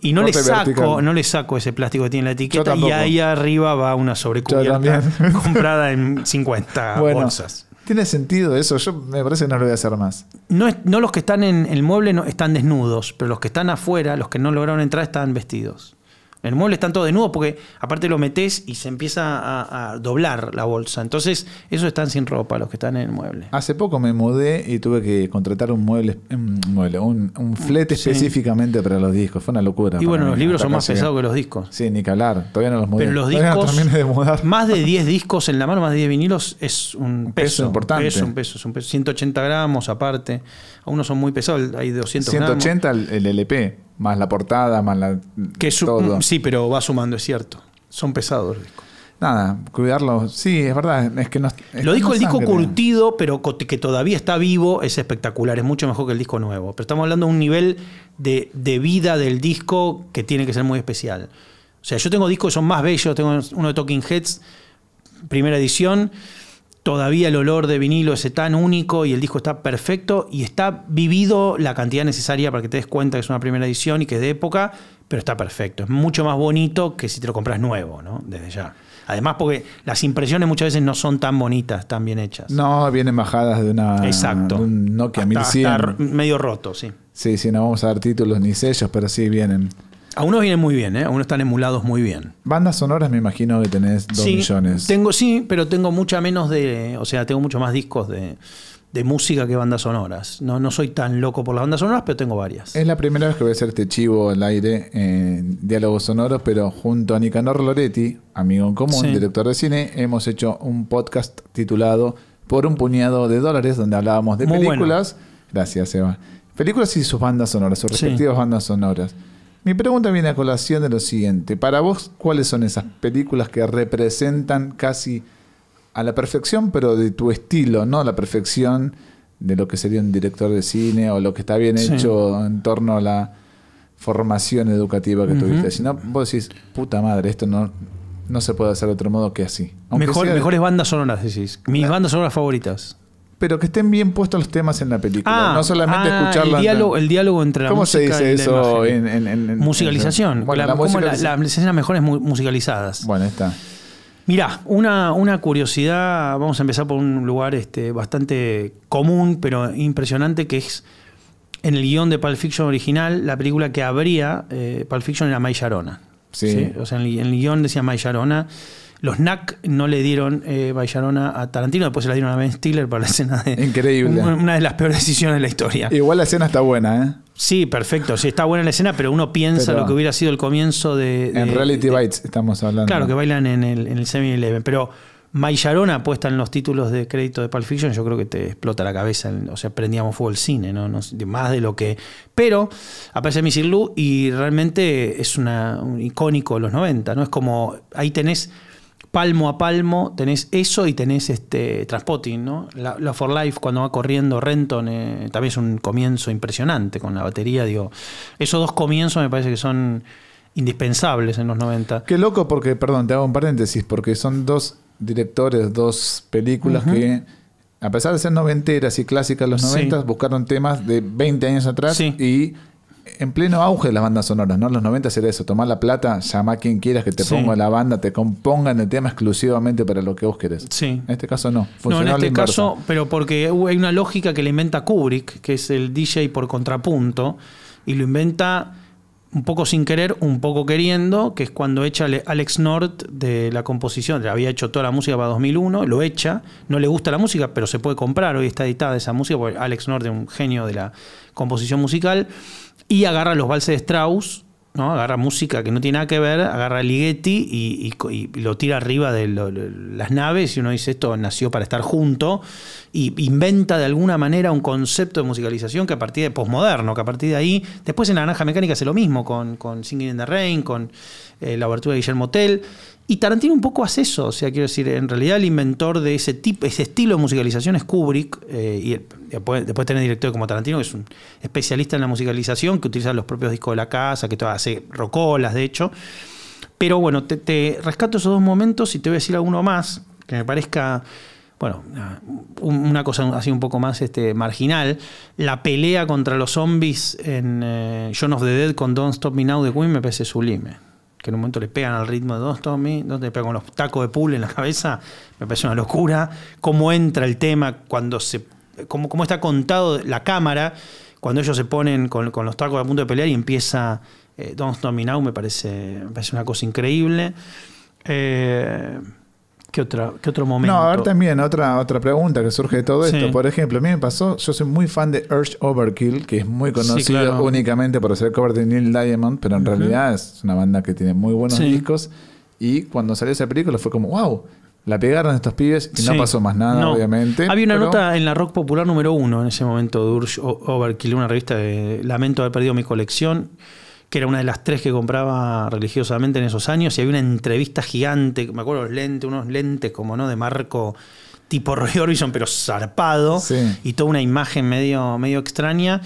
Speaker 2: y no le saco, no le saco ese plástico que tiene la etiqueta y ahí arriba va una sobrecubierta comprada en 50 bolsas.
Speaker 1: Tiene sentido eso. Yo me parece que no lo voy a hacer más.
Speaker 2: No, no los que están en el mueble no, están desnudos, pero los que están afuera, los que no lograron entrar, están vestidos. El mueble están todos nuevo porque aparte lo metes y se empieza a, doblar la bolsa. Entonces, esos están sin ropa, los que están en el mueble. Hace poco me mudé y tuve
Speaker 1: que contratar un mueble, un, flete específicamente para los discos. Fue una locura. Y bueno, los libros son más pesados que
Speaker 2: los discos. Sí, ni que hablar. Todavía no los mudé. Pero los discos, de mudar. más de 10 discos en la mano, más de 10 vinilos, es un, peso, importante. Es un peso, es un peso. 180 gramos aparte. Algunos son muy pesados, hay 200 gramos. 180 el LP más la portada, más la. Sí, pero va sumando, es cierto. Son pesados los discos. Nada,
Speaker 1: cuidarlo. Sí, es verdad. Es que no, Lo dijo el disco
Speaker 2: curtido, pero que todavía está vivo, es espectacular. Es mucho mejor que el disco nuevo. Pero estamos hablando de un nivel de, de vida del disco que tiene que ser muy especial. O sea, yo tengo discos que son más bellos. Tengo uno de Talking Heads, primera edición todavía el olor de vinilo es tan único y el disco está perfecto y está vivido la cantidad necesaria para que te des cuenta que es una primera edición y que es de época, pero está perfecto. Es mucho más bonito que si te lo compras nuevo, ¿no? Desde ya. Además, porque las impresiones muchas veces no son tan bonitas, tan bien hechas.
Speaker 1: No, vienen bajadas de una. Exacto. un Nokia 1100.
Speaker 2: medio roto, sí.
Speaker 1: Sí, sí, no vamos a dar títulos ni sellos, pero sí vienen.
Speaker 2: A unos vienen muy bien, ¿eh? unos están emulados muy bien. Bandas sonoras me imagino que tenés dos millones. Tengo, sí, pero tengo mucha menos de. O sea, tengo mucho más discos de, música que bandas sonoras. No, no soy tan loco por las bandas sonoras, pero tengo varias.
Speaker 1: Es la primera vez que voy a hacer este chivo al aire en eh, Diálogos Sonoros, pero junto a Nicanor Loretti, amigo en común, director de cine, hemos hecho un podcast titulado Por un puñado de dólares, donde hablábamos de películas. Gracias, Eva. Películas y sus bandas sonoras, sus respectivas bandas sonoras. Mi pregunta viene a colación de lo siguiente. Para vos, ¿cuáles son esas películas que representan casi a la perfección, pero de tu estilo, no la perfección de lo que sería un director de cine o lo que está bien hecho en torno a la formación educativa que tuviste? Si no, vos decís, puta madre, esto no, no se puede hacer de otro modo que así. Mejor, Mejores
Speaker 2: bandas sonoras, decís. Mis bandas sonoras favoritas pero que estén bien puestos los temas en la película. Ah, no solamente ah, escucharla. El diálogo, entre la ¿Cómo se dice eso? En, Musicalización. Bueno, como las escenas mejores musicalizadas. Bueno, está. Mirá, una, una curiosidad, vamos a empezar por un lugar este, bastante común, pero impresionante, que es en el guión de Pulp Fiction original, la película que abría eh, Pulp Fiction era May Sharona. Sí. O sea, en el, guión decía May Sharona. Los NAC no le dieron eh, a Tarantino, después se la dieron a Ben Stiller para la escena de. Increíble. Una, de las peores decisiones de la historia. Igual la escena está buena, ¿eh? Sí, perfecto. Sí, está buena la escena, pero uno piensa lo que hubiera sido el comienzo de. en Reality Bites estamos hablando. Claro, que bailan en el, en el semi eleven Pero Mayarona puesta en los títulos de crédito de Pulp Fiction, yo creo que te explota la cabeza. O sea, prendíamos fuego el cine, ¿no? más de lo que. Pero aparece Missy Lou y realmente es un icónico de los 90, ¿no? Es como. Ahí tenés palmo a palmo, tenés eso y tenés este Transpotting, ¿no? La, For Life cuando va corriendo Renton eh, también es un comienzo impresionante con la batería, digo, esos dos comienzos me parece que son indispensables en los 90. Qué loco porque, perdón, te hago un paréntesis, porque son dos
Speaker 1: directores, dos películas que a pesar de ser noventeras y clásicas los 90, buscaron temas de 20 años atrás y en pleno auge de las bandas sonoras, ¿no? En los 90 era eso, tomar la plata, llama a quien quieras que te ponga la banda, te compongan el tema exclusivamente para lo que vos querés. Sí. En este caso no. no, en este caso,
Speaker 2: pero porque hay una lógica que le inventa Kubrick, que es el DJ por contrapunto, y lo inventa un poco sin querer, un poco queriendo, que es cuando echa Alex North de la composición, le había hecho toda la música para 2001, lo echa, no le gusta la música, pero se puede comprar, hoy está editada esa música, porque Alex North es un genio de la composición musical, y agarra los valses de Strauss, ¿no? agarra música que no tiene nada que ver, agarra Ligeti y, y, lo tira arriba de las naves y uno dice esto nació para estar junto y inventa de alguna manera un concepto de musicalización que a partir de posmoderno, que a partir de ahí, después en La Naranja Mecánica hace lo mismo con, Singing in the Rain, con eh, la abertura de Guillermo Tell y Tarantino un poco hace eso, o sea, quiero decir, en realidad el inventor de ese tipo, ese estilo de musicalización es Kubrick, eh, y después, tener directores como Tarantino, que es un especialista en la musicalización, que utiliza los propios discos de la casa, que hace rocolas, de hecho. Pero bueno, te, rescato esos dos momentos y te voy a decir alguno más que me parezca bueno, una cosa así un poco más este, marginal, la pelea contra los zombies en John eh, of the Dead con Don't Stop Me Now de Queen me parece sublime que en un momento le pegan al ritmo de Dos Tommy, donde le pegan los tacos de pool en la cabeza, me parece una locura. Cómo entra el tema, cuando se, cómo, está contado la cámara, cuando ellos se ponen con, los tacos a punto de pelear y empieza eh, Don't Stop Me Now, me parece, me parece una cosa increíble. Eh, ¿Qué, otro momento? No, a ver
Speaker 1: también otra, otra pregunta que surge de todo esto. Por ejemplo, a mí me pasó, yo soy muy fan de Urge Overkill, que es muy conocido únicamente por hacer cover de Neil Diamond, pero en realidad es una banda que tiene muy buenos discos. Y cuando salió esa película fue como, wow, la pegaron estos pibes y no pasó más nada, obviamente. Había una nota
Speaker 2: en la Rock Popular número uno en ese momento de Urge Overkill, una revista de Lamento haber perdido mi colección que era una de las tres que compraba religiosamente en esos años, y había una entrevista gigante, me acuerdo los lentes, unos lentes como no de marco tipo Roy Orbison, pero zarpado, y toda una imagen medio, medio extraña.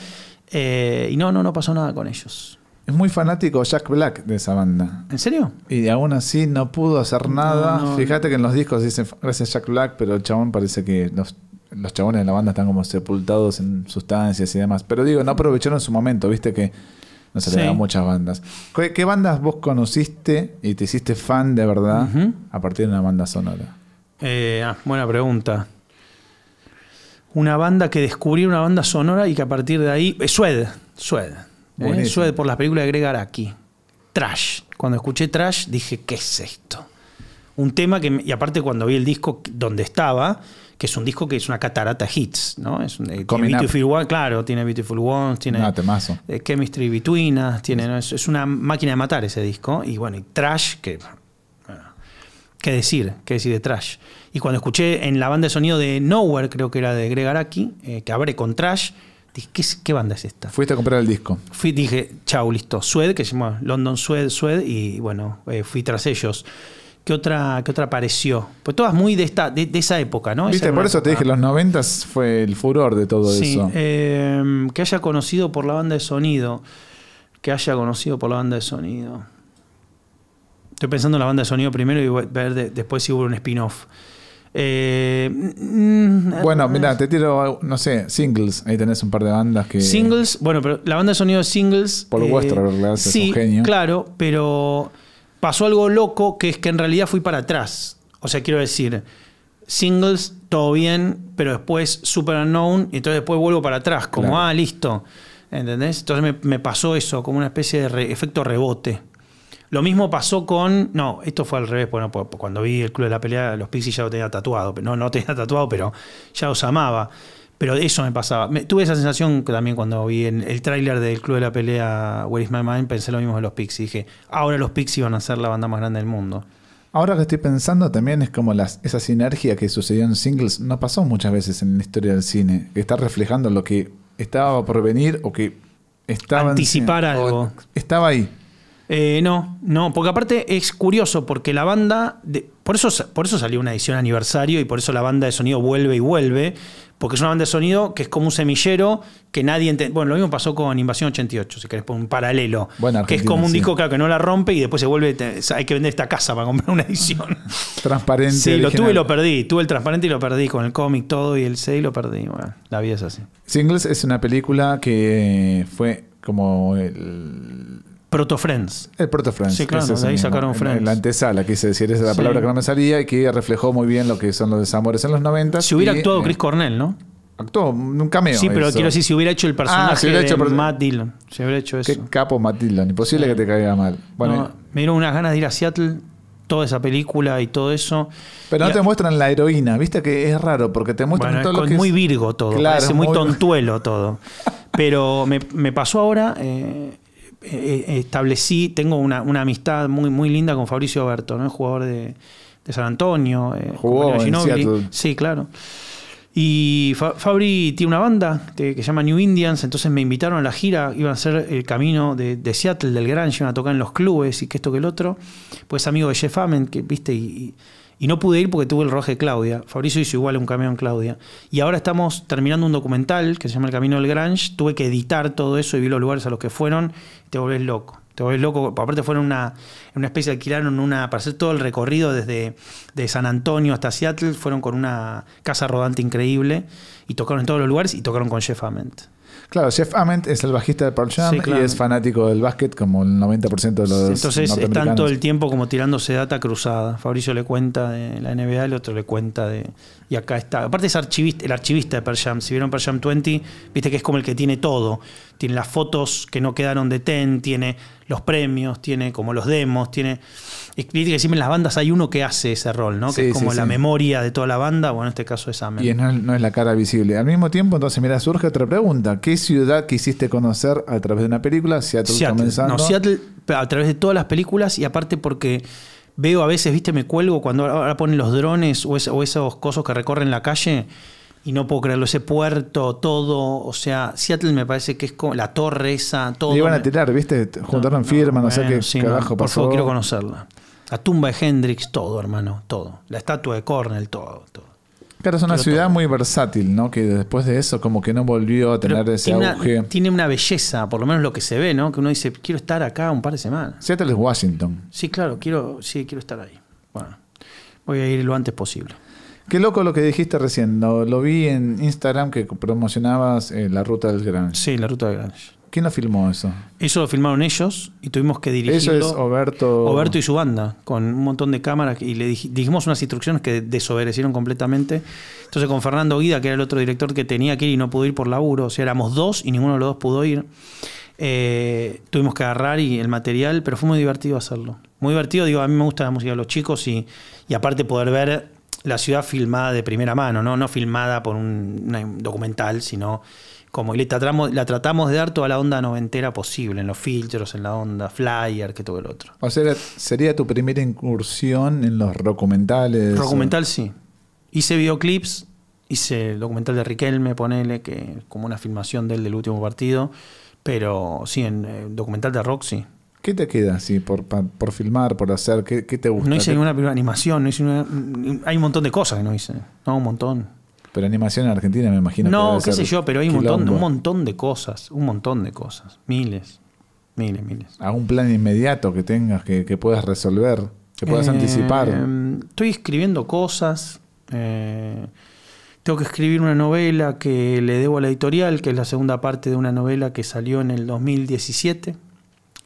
Speaker 2: Eh, y no, no, no pasó nada con ellos.
Speaker 1: Es muy fanático Jack Black de esa banda. ¿En serio? Y aún así no pudo hacer nada. Fíjate que en los discos dicen gracias Jack Black, pero el chabón parece que los, los chabones de la banda están como sepultados en sustancias y demás. Pero digo, no aprovecharon su momento, viste que no se muchas bandas. ¿Qué, bandas vos conociste y te hiciste fan de verdad a partir de una banda sonora?
Speaker 2: Eh, ah, buena pregunta. Una banda que descubrí, una banda sonora y que a partir de ahí. Sued, Sued. Sued por las películas de Greg Araki. Trash. Cuando escuché Trash dije, ¿qué es esto? un tema que, y aparte cuando vi el disco donde estaba, que es un disco que es una catarata hits, ¿no? Es un, eh, tiene Beautiful One, claro, tiene Beautiful Ones, tiene Ah, temazo. Eh, Chemistry Between Us, tiene, es, una máquina de matar ese disco, y bueno, y Trash, que... ¿Qué decir? ¿Qué decir de Trash? Y cuando escuché en la banda de sonido de Nowhere, creo que era de Greg Araki, eh, que abre con Trash, Dije, ¿qué, banda es esta? Fuiste a comprar el disco. Fui, dije, chau, listo. Sued, que se llama London Sued, Sued, y bueno, fui tras ellos. ¿Qué otra, qué otra apareció? Pues todas muy de, de, esa época, ¿no? Viste, por eso te dije, los
Speaker 1: noventas fue el furor de todo eso.
Speaker 2: Em, que haya conocido por la banda de sonido. Que haya conocido por la banda de sonido. Estoy pensando en la banda de sonido primero y ver después si hubo un spin-off. Eh,
Speaker 1: mm, mm, bueno, eh. mira, te tiro, no sé, singles. Ahí tenés un par de bandas que.
Speaker 2: Singles, bueno, pero la banda de sonido de singles. Por lo eh, vuestro, ¿verdad? Sí, es un genio. Claro, pero pasó algo loco que es que en realidad fui para atrás. O sea, quiero decir, singles, todo bien, pero después Super Unknown, y entonces después vuelvo para atrás, como, ah, listo. ¿Entendés? Entonces me, pasó eso, como una especie de efecto rebote. Lo mismo pasó con. No, esto fue al revés, bueno, pues, cuando vi el Club de la Pelea, los Pixies ya lo tenía tatuado. No, no tenía tatuado, pero ya los amaba. Pero eso me pasaba. tuve esa sensación también cuando vi el tráiler del Club de la Pelea Where is My Mind, pensé lo mismo de los Pixies. Dije, ahora los Pixies van a ser la banda más grande del mundo.
Speaker 1: Ahora que estoy pensando también es como las, esa sinergia que sucedió en singles no pasó muchas veces en la historia del cine, que está reflejando lo que
Speaker 2: estaba por venir o que estaba... Anticipar algo. Estaba ahí. Eh, no, no, porque aparte es curioso, porque la banda, de, por, eso, por eso salió una edición aniversario y por eso la banda de sonido vuelve y vuelve, porque es una banda de sonido que es como un semillero que nadie entiende. Bueno, lo mismo pasó con Invasión 88, si querés, por un paralelo. Bueno, que es como un disco que no la rompe y después se vuelve, hay que vender esta casa para comprar una edición. Transparente. Sí, lo tuve y lo perdí. Tuve el transparente y lo perdí con el cómic, todo y el C lo perdí. Bueno, la vida es así. Singles
Speaker 1: es una película que fue como el proto-Friends. El proto-Friends. Sí, claro, ahí sacaron Friends. En la antesala, quise decir, esa es la palabra que no me salía y que reflejó muy bien lo que son los desamores en los 90. Si hubiera actuado Chris
Speaker 2: Cornell, ¿no? Actuó un cameo. Sí, pero quiero decir, si hubiera
Speaker 1: hecho el ah, personaje de Matt Dillon. Si hubiera hecho eso. Qué capo Matt Dillon. Imposible que te caiga mal. Bueno,
Speaker 2: me dieron unas ganas de ir a Seattle toda esa película y todo eso. Pero no te
Speaker 1: muestran la heroína, viste que es raro, porque te muestran todo lo que muy virgo todo, claro, muy,
Speaker 2: tontuelo todo. Pero me, pasó ahora, eh, eh, establecí, tengo una, amistad muy, muy linda con Fabricio Berto, ¿no? jugador de, San Antonio, eh, jugó en Sí, claro. Y Fabri tiene una banda que, se llama New Indians, entonces me invitaron a la gira, iban a hacer el camino de, de Seattle, del Gran, iban a tocar en los clubes y que esto que el otro. Pues amigo de Jeff Ament, que viste, y y no pude ir porque tuve el rodaje de Claudia. Fabricio hizo igual un camión Claudia. Y ahora estamos terminando un documental que se llama El Camino del Grange. Tuve que editar todo eso y vi los lugares a los que fueron. Te volvés loco. Te volvés loco. Aparte fueron una, una especie, alquilaron una, para hacer todo el recorrido desde de San Antonio hasta Seattle, fueron con una casa rodante increíble y tocaron en todos los lugares y tocaron con Jeff Ament.
Speaker 1: Claro, Jeff Ament es el bajista de Pearl Jam y es fanático del básquet como el 90% de los Entonces están todo el
Speaker 2: tiempo como tirándose data cruzada. Fabricio le cuenta de la NBA, el otro le cuenta de y acá está. Aparte es archivista, el archivista de Pearl Si vieron Pearl 20, viste que es como el que tiene todo. Tiene las fotos que no quedaron de Ten, tiene los premios, tiene como los demos, tiene... Viste que siempre en las bandas hay uno que hace ese rol, ¿no? que es como la memoria de toda la banda. Bueno, en este caso es Amen.
Speaker 1: Y no, es la cara visible. Al mismo tiempo, entonces, mira, surge otra pregunta. ¿Qué ciudad quisiste conocer a través de una película? Seattle, Comenzando. No, Seattle
Speaker 2: a través de todas las películas y aparte porque veo a veces, viste, me cuelgo cuando ahora ponen los drones o, o esos cosos que recorren la calle y no puedo creerlo, ese puerto, todo, o sea, Seattle me parece que es como la torre esa, todo. Me iban a tirar, viste, juntaron no, no, sé qué carajo Por quiero conocerla. La tumba de Hendrix, todo, hermano, todo. La estatua de Cornell, todo, todo. Claro, es una ciudad
Speaker 1: muy versátil, ¿no? Que después de eso como que no volvió a tener ese auge.
Speaker 2: tiene una belleza, por lo menos lo que se ve, ¿no? Que uno dice, quiero estar acá un par de semanas.
Speaker 1: Seattle es Washington.
Speaker 2: Sí, claro, quiero, sí, quiero estar ahí. Bueno,
Speaker 1: voy a ir lo antes posible. Qué loco lo que dijiste recién. Lo, vi en Instagram que promocionabas eh, la ruta del Grange. Sí, la ruta del Grange. ¿Quién lo filmó eso?
Speaker 2: Eso lo filmaron ellos y tuvimos que dirigirlo. Eso es Oberto. Oberto y su banda, con un montón de cámaras y le dijimos unas instrucciones que desobedecieron completamente. Entonces con Fernando Guida, que era el otro director que tenía que ir y no pudo ir por laburo, o sea, éramos dos y ninguno de los dos pudo ir. Eh, tuvimos que agarrar y el material, pero fue muy divertido hacerlo. Muy divertido, digo, a mí me gusta la música de los chicos y, aparte poder ver la ciudad filmada de primera mano, no, no filmada por un documental, sino como le tratamos, la tratamos de dar toda la onda noventera posible, en los filtros, en la onda flyer, que todo el otro.
Speaker 1: O sea, sería tu primera incursión en los documentales. Documental,
Speaker 2: sí. Hice videoclips, hice el documental de Riquelme, ponele, que como una filmación de él del último partido, pero sí, en eh, documental de Roxy. ¿Qué te queda así
Speaker 1: por, filmar, por hacer? ¿Qué, te gusta? No hice ninguna ninguna animación,
Speaker 2: no hice hay un montón de cosas que no hice, no, un montón. Pero animación en Argentina me imagino. No, qué sé yo, pero hay un montón, de cosas, un montón de cosas, miles, miles, miles. un plan inmediato
Speaker 1: que tengas, que, puedas resolver, que puedas eh, anticipar?
Speaker 2: Estoy escribiendo cosas. Eh, tengo que escribir una novela que le debo a la editorial, que es la segunda parte de una novela que salió en el 2017,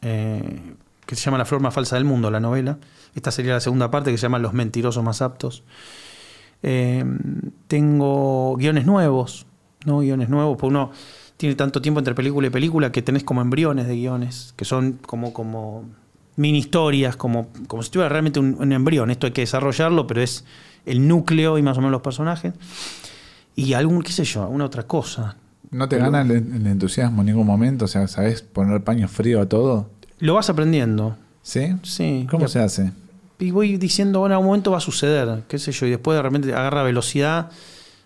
Speaker 2: eh, que se llama La forma falsa del mundo, la novela. Esta sería la segunda parte que se llama Los mentirosos más aptos. Eh, tengo guiones nuevos, ¿no? Guiones nuevos, porque uno tiene tanto tiempo entre película y película que tenés como embriones de guiones, que son como, como mini historias, como, como si tuviera realmente un, embrión. Esto hay que desarrollarlo, pero es el núcleo y más o menos los personajes. Y algún, qué sé yo, alguna otra cosa. ¿No te gana
Speaker 1: el, entusiasmo en ningún momento? O sea, ¿sabes poner paño frío a todo?
Speaker 2: Lo vas aprendiendo.
Speaker 1: ¿Sí? Sí. ¿Cómo se hace?
Speaker 2: y voy diciendo, bueno, a un momento va a suceder, qué sé yo, y después de repente agarra velocidad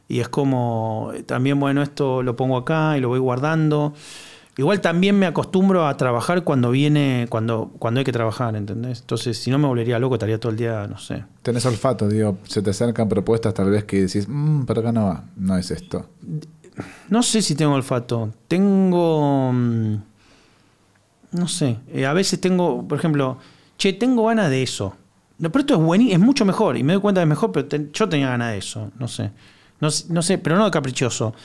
Speaker 2: y es como, eh, también, bueno, esto lo pongo acá y lo voy guardando. Igual también me acostumbro a trabajar cuando viene, cuando, cuando hay que trabajar, ¿entendés? Entonces, si no me volvería loco, estaría todo el día, no sé.
Speaker 1: Tenés olfato, digo, se te acercan propuestas tal vez que decís, mmm, pero acá no va, no es esto.
Speaker 2: No sé si tengo olfato, tengo, mm, no sé, eh, a veces tengo, por ejemplo, che, tengo ganas de eso, no, pero esto es buenísimo, es mucho mejor. Y me doy cuenta que es mejor, pero yo tenía ganas de eso. No sé. No, sé, pero no de caprichoso.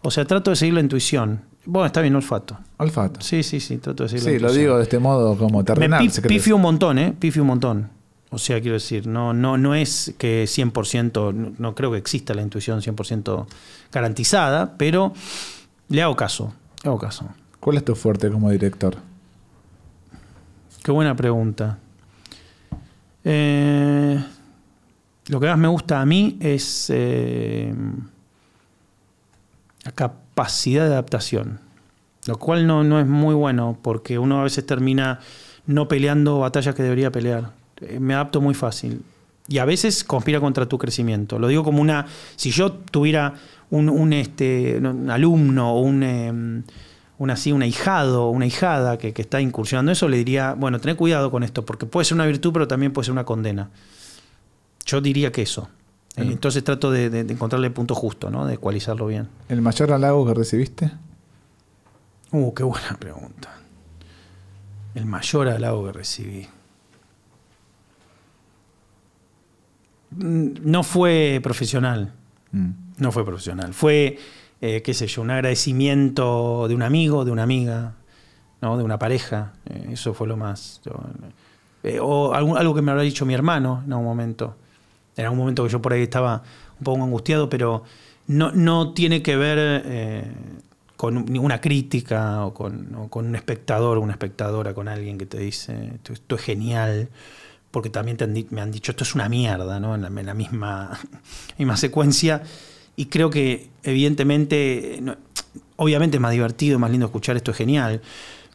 Speaker 2: O sea, trato de seguir la intuición. Bueno, está bien, olfato. Olfato. Sí, sí, sí, trato de seguir la intuición. Sí, lo
Speaker 1: digo de este modo como terrenal. Me
Speaker 2: un montón, ¿eh? un montón. O sea, quiero decir, no, no, no es que 100%, no, no creo que exista la intuición 100% garantizada, pero le hago caso, le hago caso.
Speaker 1: ¿Cuál es tu fuerte como director?
Speaker 2: Qué buena pregunta. Eh, lo que más me gusta a mí es eh, la capacidad de adaptación, lo cual no, es muy bueno porque uno a veces termina no peleando batallas que debería pelear. Eh, me adapto muy fácil y a veces conspira contra tu crecimiento. Lo digo como una, si yo tuviera un, este, alumno o un... Em, una así, un ahijado, una hijada que, está incursionando eso, le diría, bueno, ten cuidado con esto, porque puede ser una virtud, pero también puede ser una condena. Yo diría que eso. Eh, entonces trato de, encontrarle el punto justo, ¿no? De ecualizarlo bien.
Speaker 1: ¿El mayor halago que recibiste?
Speaker 2: Uh, qué buena pregunta. El mayor halago que recibí. Mm, no fue profesional. Mm. No fue profesional. Fue eh, qué sé yo, un agradecimiento de un amigo, de una amiga, ¿no? de una pareja. Eh, eso fue lo más. Eh, o algo, que me habrá dicho mi hermano en algún momento. En algún momento que yo por ahí estaba un poco angustiado, pero no, tiene que ver con ninguna crítica o con, un espectador o una espectadora, con alguien que te dice, esto, es genial, porque también me han dicho, esto es una mierda, ¿no? En la, misma, en la misma secuencia. Y creo que evidentemente, obviamente es más divertido, más lindo escuchar, esto es genial.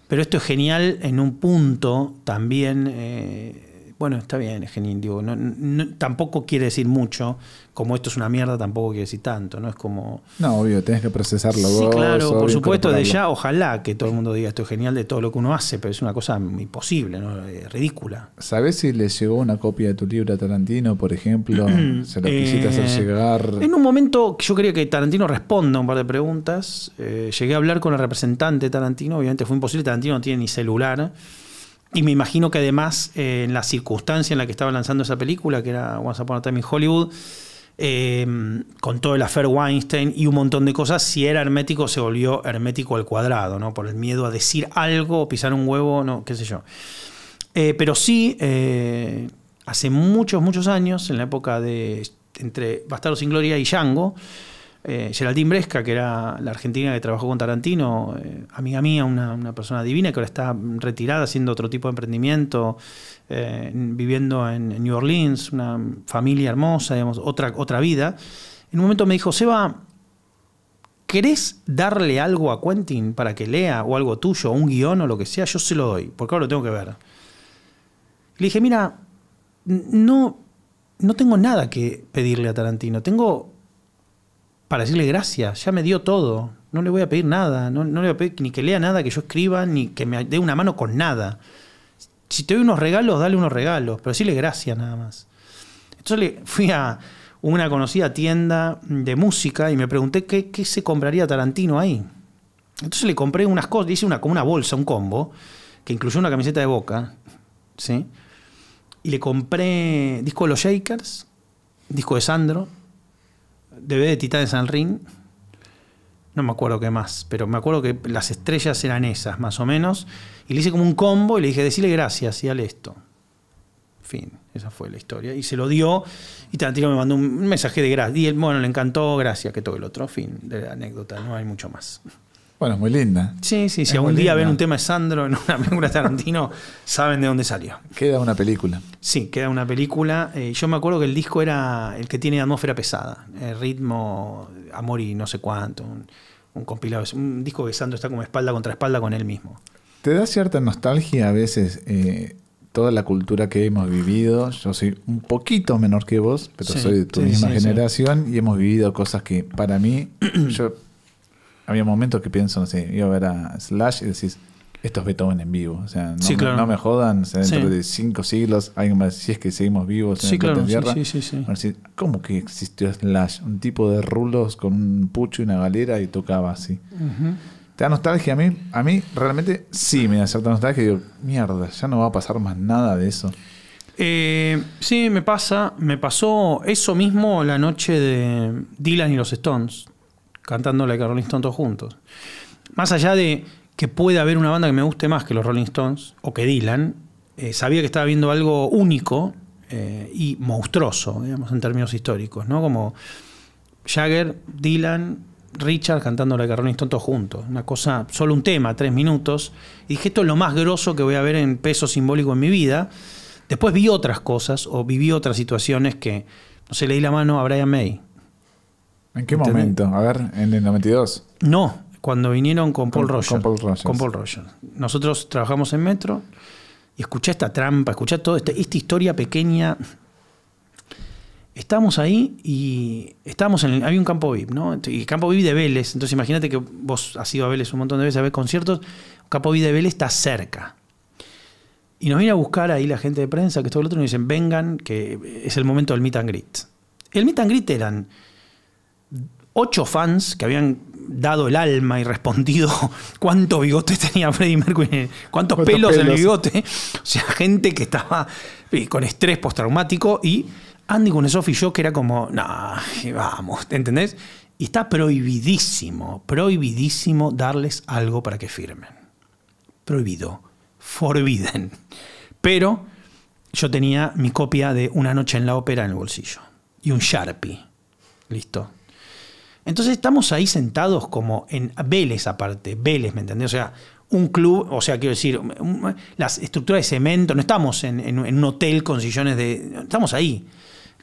Speaker 2: Pero esto es genial en un punto también eh, bueno, está bien, es genial. Digo, no, tampoco quiere decir mucho. Como esto es una mierda, tampoco quiere decir tanto, ¿no? Es como.
Speaker 1: No, obvio, tenés que procesarlo sí, Claro, por supuesto, de ya,
Speaker 2: ojalá que todo el mundo diga esto es genial de todo lo que uno hace, pero es una cosa imposible, ¿no? Eh, ridícula.
Speaker 1: ¿Sabés si le llegó una copia de tu libro a Tarantino, por ejemplo? ¿Se lo quisiste hacer eh, llegar? En
Speaker 2: un momento yo quería que Tarantino responda un par de preguntas. Eh, llegué a hablar con el representante de Tarantino, obviamente fue imposible, Tarantino no tiene ni celular. Y me imagino que además, eh, en la circunstancia en la que estaba lanzando esa película, que era Once Upon a Time in Hollywood, em, con todo el affair Weinstein y un montón de cosas, si era hermético se volvió hermético al cuadrado, ¿no? Por el miedo a decir algo, pisar un huevo, no, qué sé yo. Eh, pero sí, eh, hace muchos, muchos años, en la época de entre Bastardo sin Gloria y Django, eh, Geraldine Bresca, que era la argentina que trabajó con Tarantino, eh, amiga mía, una, persona divina que ahora está retirada haciendo otro tipo de emprendimiento, eh, viviendo en, New Orleans, una familia hermosa, otra, otra vida. En un momento me dijo, Seba, ¿querés darle algo a Quentin para que lea o algo tuyo, un guión o lo que sea? Yo se lo doy, porque ahora lo tengo que ver. Le dije, mira, no, no tengo nada que pedirle a Tarantino, tengo para decirle gracias, ya me dio todo, no le voy a pedir nada, no, le ni que lea nada, que yo escriba, ni que me dé una mano con nada. Si te doy unos regalos, dale unos regalos, pero decirle gracias nada más. Entonces le fui a una conocida tienda de música y me pregunté qué, qué se compraría Tarantino ahí. Entonces le compré unas cosas, hice una, como una bolsa, un combo, que incluyó una camiseta de boca, ¿sí? Y le compré disco de los Shakers, disco de Sandro, debe de Titanes San Ring. No me acuerdo qué más, pero me acuerdo que las estrellas eran esas, más o menos. Y le hice como un combo y le dije, decirle gracias y al esto. Fin, esa fue la historia. Y se lo dio y Tarantino me mandó un mensaje de gracias. Y él, bueno, le encantó, gracias, que todo el otro. Fin de la anécdota, no hay mucho más.
Speaker 1: Bueno, es muy linda.
Speaker 2: Sí, sí, si algún día ven un tema de Sandro en una película de Tarantino, saben de dónde salió.
Speaker 1: Queda una película.
Speaker 2: Sí, queda una película. Eh, yo me acuerdo que el disco era el que tiene atmósfera pesada, eh, ritmo, amor y no sé cuánto, un, compilado, un disco que Sandro está como espalda contra espalda con él mismo.
Speaker 1: ¿Te da cierta nostalgia a veces eh, toda la cultura que hemos vivido? Yo soy un poquito menor que vos, pero soy de tu misma generación y hemos vivido cosas que para mí, había momentos que pienso, no iba a ver a Slash y decís, esto es Beethoven en vivo. O sea, no, me jodan, dentro de cinco siglos alguien más si es que seguimos vivos en la tierra. ¿cómo que existió Slash? Un tipo de rulos con un pucho y una galera y tocaba así. ¿Te da nostalgia a mí? A mí realmente sí me da cierta nostalgia. Digo, mierda, ya no va a pasar más nada de eso.
Speaker 2: Eh, sí, me pasa. Me pasó eso mismo la noche de Dylan y los Stones cantando la Rolling Stones juntos. Más allá de que pueda haber una banda que me guste más que los Rolling Stones o que Dylan, eh, sabía que estaba viendo algo único eh, y monstruoso, digamos, en términos históricos, ¿no? Como Jagger, Dylan, Richard cantando la Rolling Stones juntos. Una cosa, solo un tema, tres minutos. Y dije, esto es lo más groso que voy a ver en peso simbólico en mi vida. Después vi otras cosas o viví otras situaciones que, no sé, leí la mano a Brian May
Speaker 1: ¿En qué momento? A ver, en el 92.
Speaker 2: No, cuando vinieron con Paul, Rogers, con Paul Rogers. Nosotros trabajamos en Metro y escuché esta trampa, escuché toda este, esta, historia pequeña. Estamos ahí y estamos en había un campo VIP, ¿no? Y campo VIP de Vélez. Entonces imagínate que vos has ido a Vélez un montón de veces a ver conciertos. Campo VIP de Vélez está cerca. Y nos viene a buscar ahí la gente de prensa, que todo el otro, y nos dicen, vengan, que es el momento del meet and greet. El meet and greet eran ocho fans que habían dado el alma y respondido cuántos bigotes tenía Freddie Mercury, cuántos, pelos, en el bigote. O sea, gente que estaba con estrés postraumático y Andy Gunesoff y yo que era como, nah, vamos, ¿entendés? Y está prohibidísimo, prohibidísimo darles algo para que firmen. Prohibido. Forbidden. Pero yo tenía mi copia de Una noche en la ópera en el bolsillo. Y un Sharpie. Listo. Entonces estamos ahí sentados como en Vélez aparte, Vélez, ¿me entendés? O sea, un club, o sea, quiero decir, las estructuras de cemento, no estamos en, un hotel con sillones de... Estamos ahí,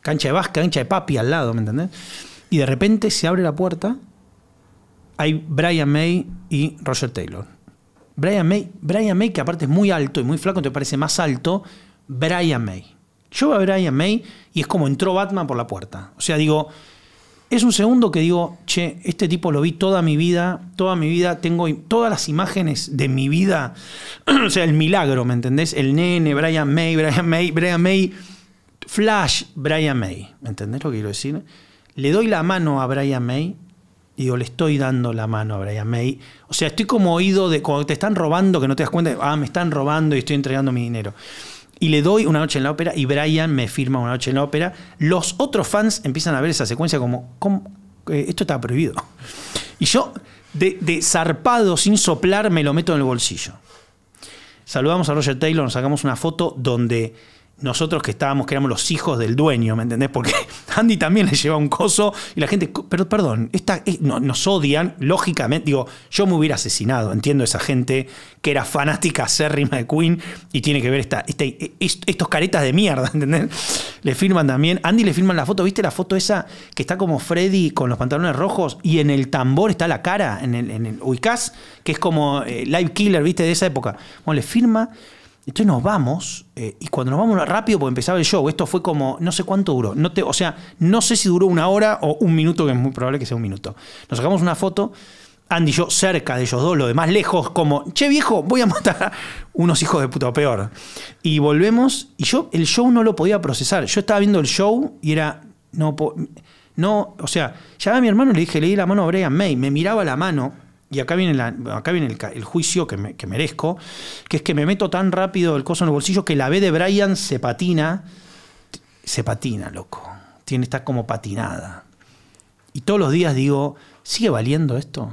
Speaker 2: cancha de vasca, cancha de papi al lado, ¿me entendés? Y de repente se abre la puerta, hay Brian May y Roger Taylor. Brian May, Brian May, que aparte es muy alto y muy flaco, te parece más alto, Brian May. Yo veo a Brian May y es como entró Batman por la puerta. O sea, digo, es un segundo que digo, che, este tipo lo vi toda mi vida, toda mi vida, tengo todas las imágenes de mi vida, o sea, el milagro, ¿me entendés? El nene, Brian May, Brian May, Brian May, Flash, Brian May, ¿me entendés lo que quiero decir? Le doy la mano a Brian May, digo, le estoy dando la mano a Brian May, o sea, estoy como oído de cuando te están robando, que no te das cuenta, ah, me están robando y estoy entregando mi dinero y le doy una noche en la ópera y Brian me firma una noche en la ópera. Los otros fans empiezan a ver esa secuencia como, ¿cómo? Eh, esto está prohibido. Y yo, de, de, zarpado, sin soplar, me lo meto en el bolsillo. Saludamos a Roger Taylor, nos sacamos una foto donde nosotros que estábamos, que éramos los hijos del dueño, ¿me entendés? Porque Andy también le lleva un coso y la gente, pero perdón, esta, eh, nos odian, lógicamente, digo, yo me hubiera asesinado, entiendo esa gente que era fanática acérrima de Queen y tiene que ver esta, este, e, estos caretas de mierda, ¿entendés? Le firman también, Andy le firman la foto, ¿viste la foto esa que está como Freddy con los pantalones rojos y en el tambor está la cara, en el, en el que es como eh, Live Killer, ¿viste? De esa época. Bueno, le firma entonces nos vamos, eh, y cuando nos vamos rápido, porque empezaba el show, esto fue como, no sé cuánto duró, no te, o sea, no sé si duró una hora o un minuto, que es muy probable que sea un minuto. Nos sacamos una foto, Andy y yo cerca de ellos dos, lo demás lejos, como, che viejo, voy a matar a unos hijos de puta peor. Y volvemos, y yo el show no lo podía procesar. Yo estaba viendo el show y era, no, no, o sea, llamé a mi hermano y le dije, le di la mano a Brian May, me miraba la mano y acá viene, acá viene el, juicio que, merezco, que es que me meto tan rápido el coso en el bolsillo que la B de Brian se patina, se patina, loco. Tiene, está como patinada. Y todos los días digo, ¿sigue valiendo esto?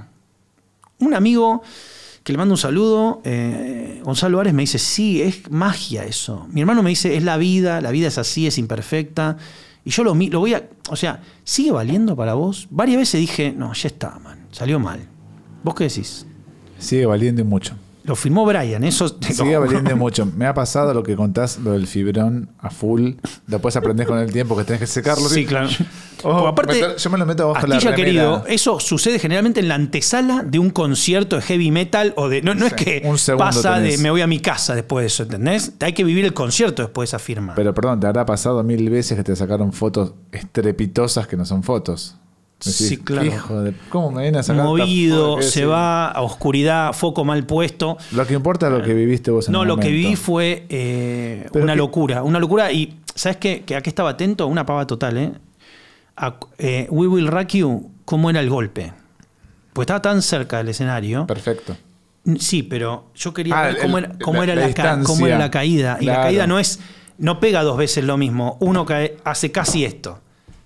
Speaker 2: Un amigo que le mando un saludo, eh, Gonzalo Árez me dice, sí, es magia eso. Mi hermano me dice, es la vida, la vida es así, es imperfecta. Y yo lo, lo voy a, o sea, ¿sigue valiendo para vos? Varias veces dije, no, ya está, man, salió mal ¿Vos qué decís? Sigue valiendo mucho. Lo firmó Brian, eso. Sigue valiendo
Speaker 1: mucho. Me ha pasado lo que contás, lo del fibrón a full. Después aprendés con el tiempo que tenés que secarlo. Sí, claro.
Speaker 2: yo
Speaker 1: me lo meto abajo la remera. querido,
Speaker 2: eso sucede generalmente en la antesala de un concierto de heavy metal o de. No, no es que pasa de me voy a mi casa después de eso, ¿entendés? Hay que vivir el concierto después de esa firma.
Speaker 1: Pero perdón, te habrá pasado mil veces que te sacaron fotos estrepitosas que no son fotos. Sí, claro.
Speaker 2: Movido, se va a oscuridad, foco mal puesto. Lo que importa es lo que viviste vos en No, lo que vi fue eh, una locura. Una locura. Y, ¿sabes qué? Que aquí estaba atento una pava total, ¿eh? A, eh, We Will Rack You, ¿cómo era el golpe? Pues estaba tan cerca del escenario. Perfecto. Sí, pero yo quería ah, ver cómo, era, la, caída. Y la caída no es. No pega dos veces lo mismo. Uno hace casi esto.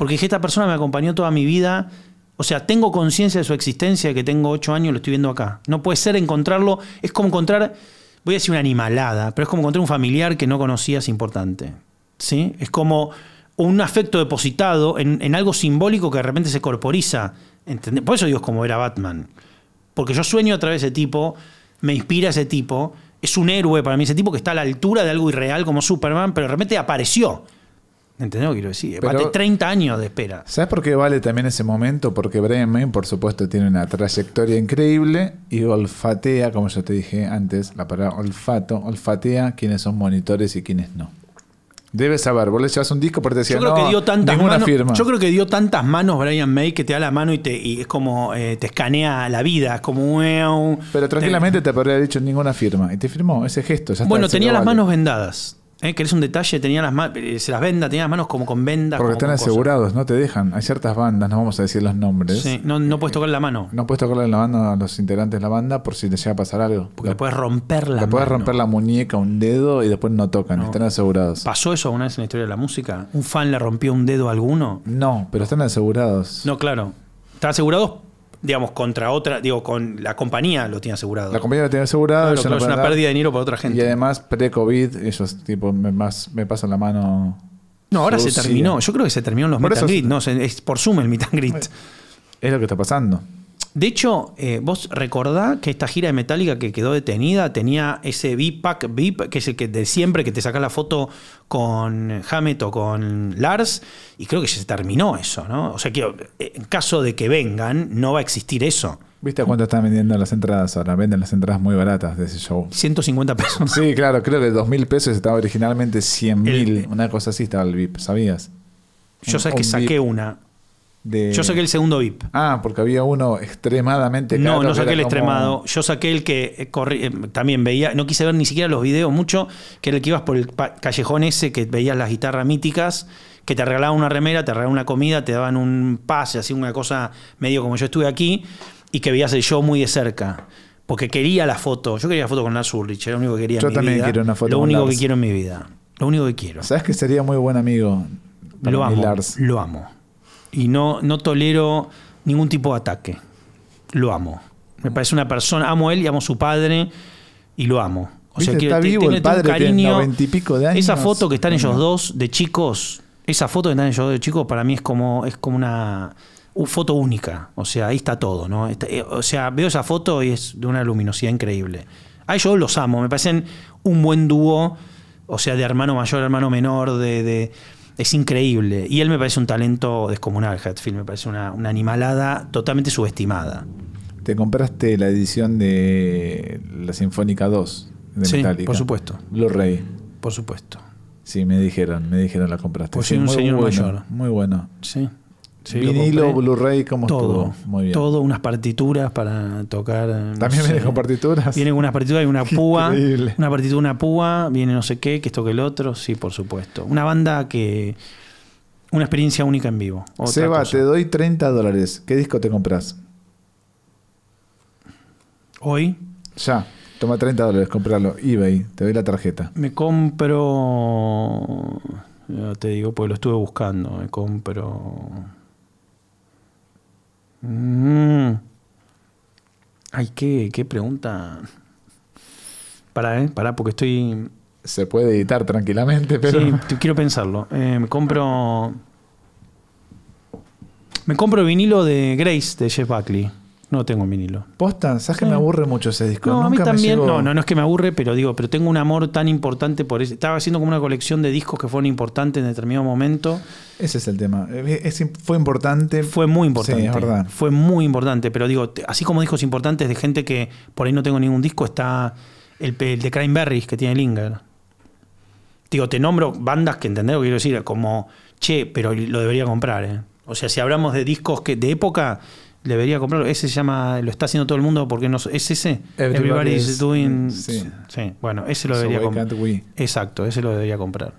Speaker 2: Porque dije, esta persona me acompañó toda mi vida. O sea, tengo conciencia de su existencia, que tengo ocho años y lo estoy viendo acá. No puede ser encontrarlo. Es como encontrar, voy a decir una animalada, pero es como encontrar un familiar que no conocías importante. ¿Sí? Es como un afecto depositado en, algo simbólico que de repente se corporiza. Por eso digo, como era Batman. Porque yo sueño a través de ese tipo, me inspira ese tipo, es un héroe para mí ese tipo que está a la altura de algo irreal como Superman, pero de repente apareció. ¿Entendés lo que quiero decir? Eh. Pero, 30 años de espera. ¿Sabes
Speaker 1: por qué vale también ese momento? Porque Brian May, por supuesto, tiene una trayectoria increíble y olfatea, como yo te dije antes, la palabra olfato, olfatea quiénes son monitores y quiénes no. Debes saber, vos le llevas un disco porque te decía, no, que firma. Yo
Speaker 2: creo que dio tantas manos Brian May que te da la mano y, es como eh, te escanea la vida, es como un... Pero tranquilamente
Speaker 1: te, podría haber dicho ninguna firma y te firmó ese gesto. bueno, tenía las manos
Speaker 2: vendadas ¿Eh? ¿Querés un detalle? tenía las eh, se las venda, tenía las manos como con vendas. Porque están asegurados,
Speaker 1: no te dejan. Hay ciertas bandas, no vamos a decir los nombres. Sí,
Speaker 2: no, no puedes eh, tocar la mano.
Speaker 1: No puedes tocarle la mano a los integrantes de la banda por si te llega a pasar algo.
Speaker 2: Porque puedes romper la Le romper
Speaker 1: la muñeca, un dedo y después no tocan,
Speaker 2: están asegurados. ¿Pasó eso alguna vez en la historia de la música? ¿Un fan le rompió un dedo a alguno? No, pero están asegurados. No, claro. Están asegurados digamos, contra otra, digo, con la compañía lo tiene asegurado. La compañía lo tiene asegurado. no es una pérdida de dinero para otra gente. Y
Speaker 1: además, pre-COVID, ellos tipo, me, más, me pasan la mano.
Speaker 2: No, ahora se terminó. Yo creo que se terminó en los meet and No, es por Zoom el meet and Es lo que está pasando. De hecho, eh, vos recordá que esta gira de Metallica que quedó detenida tenía ese VIP-Pack VIP, que es el que de siempre que te saca la foto con Hammett o con Lars, y creo que ya se terminó eso, ¿no? O sea, que eh, en caso de que vengan, no va a existir eso.
Speaker 1: ¿Viste cuánto están vendiendo las entradas ahora? Venden las entradas muy baratas de ese show. 150 pesos. Sí, claro, creo que 2.000 pesos estaba originalmente 100.000, una cosa así estaba el VIP, ¿sabías?
Speaker 2: Yo sabía que saqué
Speaker 1: una yo saqué el segundo VIP. Ah, porque había uno extremadamente caro. No, no saqué el extremado.
Speaker 2: Yo saqué el que eh, eh, también veía, no quise ver ni siquiera los videos mucho, que era el que ibas por el callejón ese, que veías las guitarras míticas, que te regalaban una remera, te regalaban una comida, te daban un pase, así una cosa medio como yo estuve aquí, y que veías el show muy de cerca. Porque quería la foto. Yo quería la foto con Lars Ulrich, era lo único que quería. Yo en mi también quiero una foto Lo único que quiero en mi vida.
Speaker 1: Lo único que quiero. ¿Sabes que sería muy buen amigo? Lo amo, lo amo
Speaker 2: y no, no tolero ningún tipo de ataque. Lo amo. Me mm. parece una persona, amo a él y amo a su padre y lo amo. O sea, que está un cariño. y
Speaker 1: de Esa foto que están ellos dos
Speaker 2: de chicos, esa foto que están ellos dos de chicos para mí es como es como una, foto única, o sea, ahí está todo, ¿no? Eh, o sea, veo esa foto y es de una luminosidad increíble. A yo los amo, me parecen un buen dúo, o sea, de hermano mayor, hermano menor, de es increíble. Y él me parece un talento descomunal, Hatfield. Me parece una, animalada totalmente subestimada.
Speaker 1: Te compraste la edición de la Sinfónica 2 de sí, Metallica. Por supuesto. Los ray Por supuesto. Sí, me dijeron, me dijeron la compraste. Pues un muy señor bueno,
Speaker 2: Muy bueno. Sí vinilo, Blu-ray, como todo. Muy bien. Todo, unas partituras para tocar. También viene con partituras. con unas partituras, y una púa. Una partitura, una púa, viene no sé qué, que esto que el otro. Sí, por supuesto. Una banda que. Una experiencia única en vivo. Seba,
Speaker 1: te doy 30 dólares. ¿Qué disco te compras? Hoy. Ya. Toma 30 dólares, comprarlo. eBay, te doy la tarjeta.
Speaker 2: Me compro. Te digo, pues lo estuve buscando. Me compro. Mm. Ay, qué, qué pregunta. para ¿eh? Pará, porque estoy... Se puede editar tranquilamente, pero... Sí, quiero pensarlo. Eh, me compro... Me compro vinilo de Grace de Jeff Buckley. No tengo un vinilo.
Speaker 1: ¿Posta? ¿Sabes que me aburre mucho ese disco? No, a mí también. no,
Speaker 2: no, es que me aburre, pero digo, pero tengo un amor tan importante por ese. Estaba haciendo como una colección de discos que fueron importantes en determinado momento. Ese es el tema. Eh, fue importante. Fue muy importante. Sí, es verdad. Fue muy importante, pero digo, así como discos importantes de gente que por ahí no tengo ningún disco, está el, de de Cranberries que tiene Linger. Digo, te nombro bandas que entender lo que quiero decir, como, che, pero lo debería comprar, ¿eh? O sea, si hablamos de discos que de época, debería comprarlo. Ese se llama, lo está haciendo todo el mundo porque no es ese. Everybody, doing. Sí. bueno, ese lo debería comprar. Exacto, ese lo debería comprar.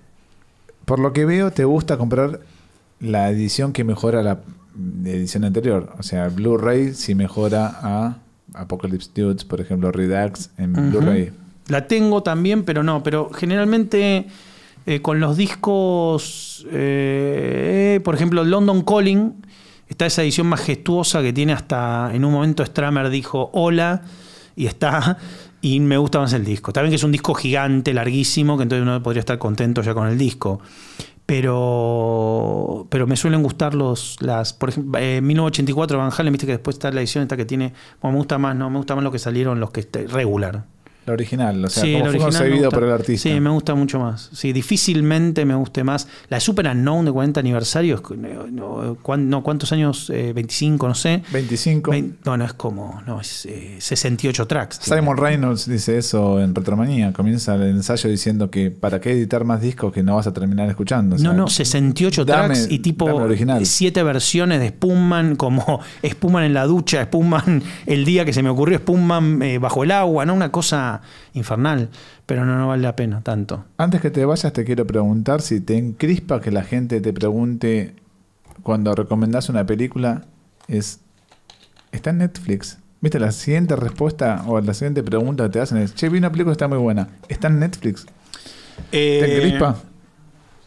Speaker 1: Por lo que veo, te gusta comprar la edición que mejora la edición anterior. O sea, Blu-ray si mejora a Apocalypse Dudes, por ejemplo, Redux en Blu-ray.
Speaker 2: La tengo también, pero no. Pero generalmente eh, con los discos, eh, por ejemplo, London Calling Está esa edición majestuosa que tiene hasta, en un momento Stramer dijo hola y está, y me gusta más el disco. También que es un disco gigante, larguísimo, que entonces uno podría estar contento ya con el disco. Pero, pero me suelen gustar los, las, por ejemplo, 1984 eh, Van Halen, viste que después está la edición esta que tiene, me gusta más, no, me gusta más lo que salieron los que este, regular,
Speaker 1: la original, o sea, como fue concebido por el artista. Sí, me
Speaker 2: gusta mucho más. Sí, difícilmente me guste más. La Super Unknown de 40 aniversarios, no, ¿cuántos años? 25, eh, no sé. 25. no, no es como, no, es 68 eh, tracks. Simon
Speaker 1: Reynolds dice eso en Retromanía. Comienza el ensayo diciendo que para qué editar más discos que no vas a terminar escuchando. no, no,
Speaker 2: 68 tracks y tipo siete versiones de Spumman, como Spumman en la ducha, Spumman el día que se me ocurrió, Spumman eh, bajo el agua, ¿no? Una cosa infernal, pero no, no vale la pena tanto.
Speaker 1: Antes que te vayas, te quiero preguntar si te encrispa que la gente te pregunte cuando recomendás una película, es, ¿está en Netflix? Viste, la siguiente respuesta o la siguiente pregunta que te hacen es, che, vi una está muy buena, ¿está en Netflix?
Speaker 2: ¿Te eh, encrispa?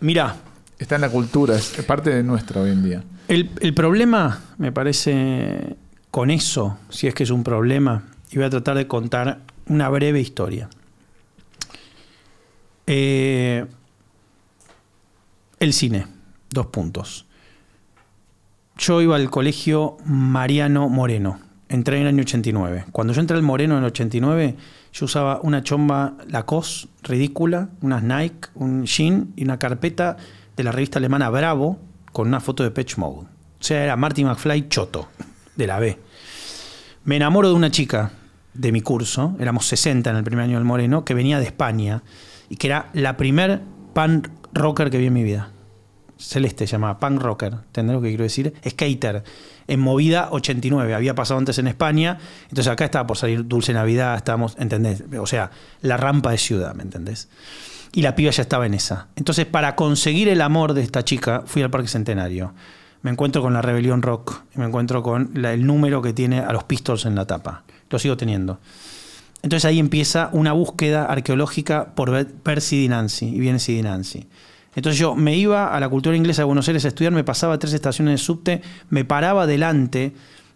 Speaker 1: Mira. Está en la cultura, es parte de nuestra hoy en día.
Speaker 2: El, el problema, me parece, con eso, si es que es un problema, y voy a tratar de contar una breve historia. Eh, el cine, dos puntos. Yo iba al colegio Mariano Moreno, entré en el año 89. Cuando yo entré al Moreno en el 89, yo usaba una chomba Lacoste ridícula, unas Nike, un jean y una carpeta de la revista alemana Bravo con una foto de Patch Mode. O sea, era Marty McFly choto, de la B. Me enamoro de una chica de mi curso, éramos 60 en el primer año del Moreno, que venía de España y que era la primer pan rocker que vi en mi vida. Celeste se llamaba, punk rocker, ¿entendés lo que quiero decir? Skater, en movida 89, había pasado antes en España, entonces acá estaba por salir Dulce Navidad, estábamos, ¿entendés? O sea, la rampa de ciudad, ¿me entendés? Y la piba ya estaba en esa. Entonces, para conseguir el amor de esta chica, fui al Parque Centenario. Me encuentro con la Rebelión Rock, me encuentro con el número que tiene a los Pistols en la tapa lo sigo teniendo. Entonces ahí empieza una búsqueda arqueológica por ver, ver Nancy, y viene Sidi Nancy. Entonces yo me iba a la cultura inglesa de Buenos Aires a estudiar, me pasaba tres estaciones de subte, me paraba delante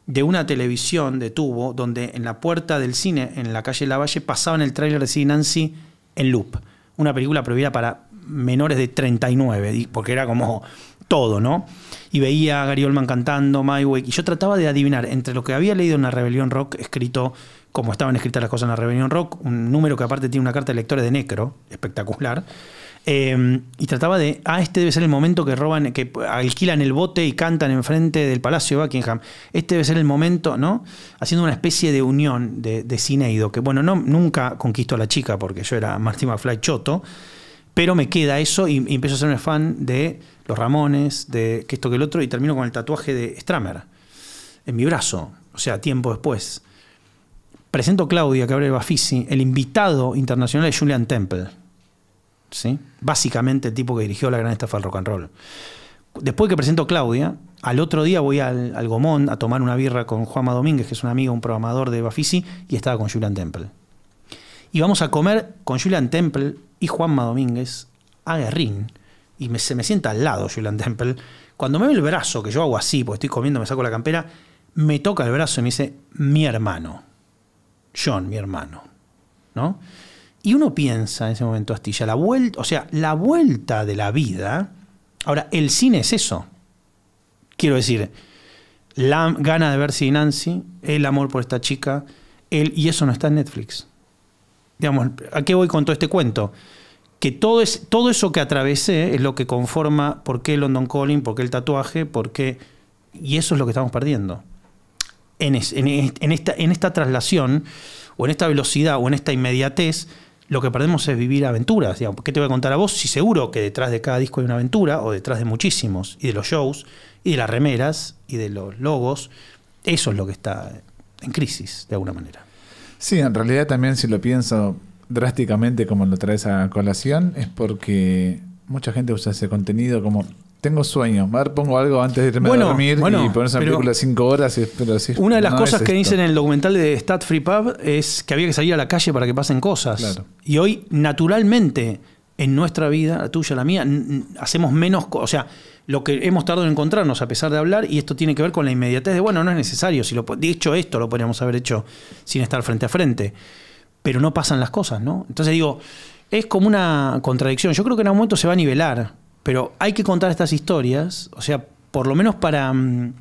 Speaker 2: de una televisión de tubo donde en la puerta del cine, en la calle Lavalle, pasaban el tráiler de Sidney Nancy en loop. Una película prohibida para menores de 39, porque era como todo, ¿no? Y veía a Gary Oldman cantando My Way. Y yo trataba de adivinar entre lo que había leído en la Rebelión Rock, escrito como estaban escritas las cosas en la Rebelión Rock, un número que aparte tiene una carta de lectores de Necro, espectacular. Eh, y trataba de, ah, este debe ser el momento que roban, que alquilan el bote y cantan enfrente del Palacio de Buckingham. Este debe ser el momento, ¿no? Haciendo una especie de unión de, Cineido, que bueno, no, nunca conquistó a la chica porque yo era Marty McFly choto, pero me queda eso y empiezo a ser un fan de los Ramones, de que esto que el otro, y termino con el tatuaje de Stramer en mi brazo, o sea, tiempo después. Presento a Claudia Cabrera Bafisi, el invitado internacional de Julian Temple, ¿sí? básicamente el tipo que dirigió la gran estafa del rock and roll. Después que presento a Claudia, al otro día voy al, Gomón a tomar una birra con Juanma Domínguez, que es un amigo, un programador de Bafisi, y estaba con Julian Temple. Y vamos a comer con Julian Temple y Juanma Domínguez a Guerrín, y me, se me sienta al lado Julian Temple. Cuando me ve el brazo, que yo hago así, porque estoy comiendo, me saco la campera, me toca el brazo y me dice, mi hermano, John, mi hermano. ¿No? Y uno piensa en ese momento, Astilla, la vuelta, o sea, la vuelta de la vida. Ahora, el cine es eso. Quiero decir, la gana de ver y Nancy, el amor por esta chica, y eso no está en Netflix. Digamos, ¿a qué voy con todo este cuento? que todo, es, todo eso que atravesé es lo que conforma por qué London Calling, por qué el tatuaje, por qué... Y eso es lo que estamos perdiendo. En, esta, en esta traslación, o en esta velocidad, o en esta inmediatez, lo que perdemos es vivir aventuras. ¿Qué te voy a contar a vos? Si seguro que detrás de cada disco hay una aventura, o detrás de muchísimos, y de los shows, y de las remeras, y de los logos, eso es lo que está en crisis, de alguna manera. Sí,
Speaker 1: en realidad también si lo pienso, drásticamente como lo traes a colación es porque mucha gente usa ese contenido como tengo sueño, a ver, pongo algo antes de irme de dormir y ponerse una película cinco horas. Pero así, una de las cosas que dicen en el
Speaker 2: documental de Stat Free Pub es que había que salir a la calle para que pasen cosas. Y hoy, naturalmente, en nuestra vida, la tuya, la mía, hacemos menos cosas. O sea, lo que hemos tardado en encontrarnos a pesar de hablar, y esto tiene que ver con la inmediatez de, bueno, no es necesario. Si lo, de hecho, esto lo podríamos haber hecho sin estar frente a frente pero no pasan las cosas, ¿no? Entonces digo, es como una contradicción. Yo creo que en algún momento se va a nivelar, pero hay que contar estas historias, o sea, por lo menos para, mm,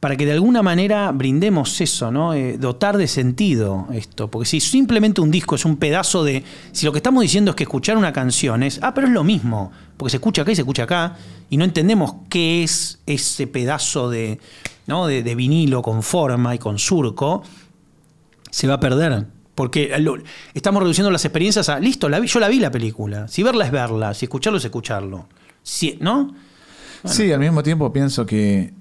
Speaker 2: para que de alguna manera brindemos eso, ¿no? Eh, dotar de sentido esto, porque si simplemente un disco es un pedazo de... Si lo que estamos diciendo es que escuchar una canción es, ah, pero es lo mismo, porque se escucha acá y se escucha acá, y no entendemos qué es ese pedazo de, ¿no? de vinilo con forma y con surco, se va a perder porque eh, estamos reduciendo las experiencias a, listo, la vi, yo la vi la película. Si verla es verla, si escucharlo es escucharlo. ¿No?
Speaker 1: Sí, al mismo tiempo pienso que,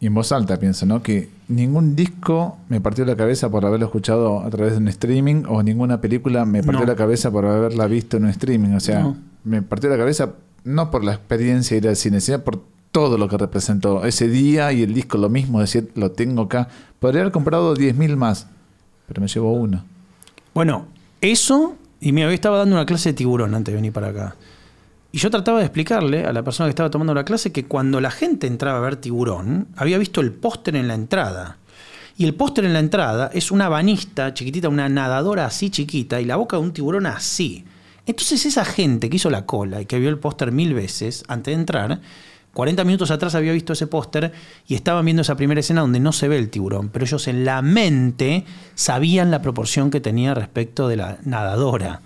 Speaker 1: y en voz alta pienso, ¿no? Que ningún disco me partió la cabeza por haberlo escuchado a través de un streaming o ninguna película me partió la cabeza por haberla visto en un streaming. O sea, me partió la cabeza no por la experiencia de ir al cine, sino por todo lo que representó ese día y el disco lo mismo, decir, lo tengo acá. Podría haber comprado 10.000 más, pero me llevo
Speaker 2: uno. Bueno, eso, y mi había estaba dando una clase de tiburón antes de venir para acá. Y yo trataba de explicarle a la persona que estaba tomando la clase que cuando la gente entraba a ver tiburón, había visto el póster en la entrada. Y el póster en la entrada es una banista chiquitita, una nadadora así chiquita y la boca de un tiburón así. Entonces esa gente que hizo la cola y que vio el póster mil veces antes de entrar, 40 minutos atrás había visto ese póster y estaban viendo esa primera escena donde no se ve el tiburón, pero ellos en la mente sabían la proporción que tenía respecto de la nadadora.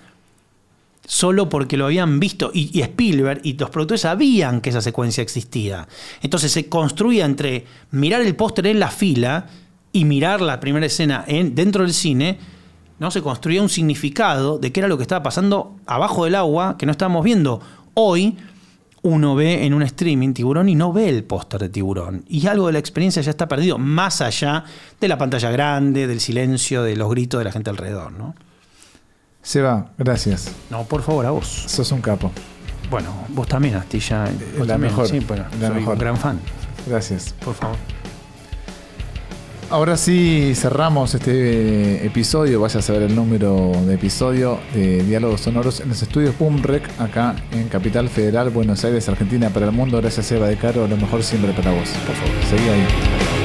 Speaker 2: Solo porque lo habían visto y, Spielberg y los productores sabían que esa secuencia existía. Entonces se construía entre mirar el póster en la fila y mirar la primera escena dentro del cine, ¿no? se construía un significado de qué era lo que estaba pasando abajo del agua que no estábamos viendo. Hoy uno ve en un streaming tiburón y no ve el póster de tiburón. Y algo de la experiencia ya está perdido, más allá de la pantalla grande, del silencio, de los gritos de la gente alrededor, ¿no?
Speaker 1: va, gracias.
Speaker 2: No, por favor, a vos.
Speaker 1: Sos un capo.
Speaker 2: Bueno, vos también, Astilla. Eh, la mejor. Sí, bueno, un gran fan. Gracias. Por favor
Speaker 1: ahora sí cerramos este eh, episodio. Vaya a saber el número de episodio de Diálogos Sonoros en los estudios PUMREC, acá en Capital Federal, Buenos Aires, Argentina, para el mundo. Gracias, Eva de Caro. lo mejor siempre para vos. Por favor, seguí ahí.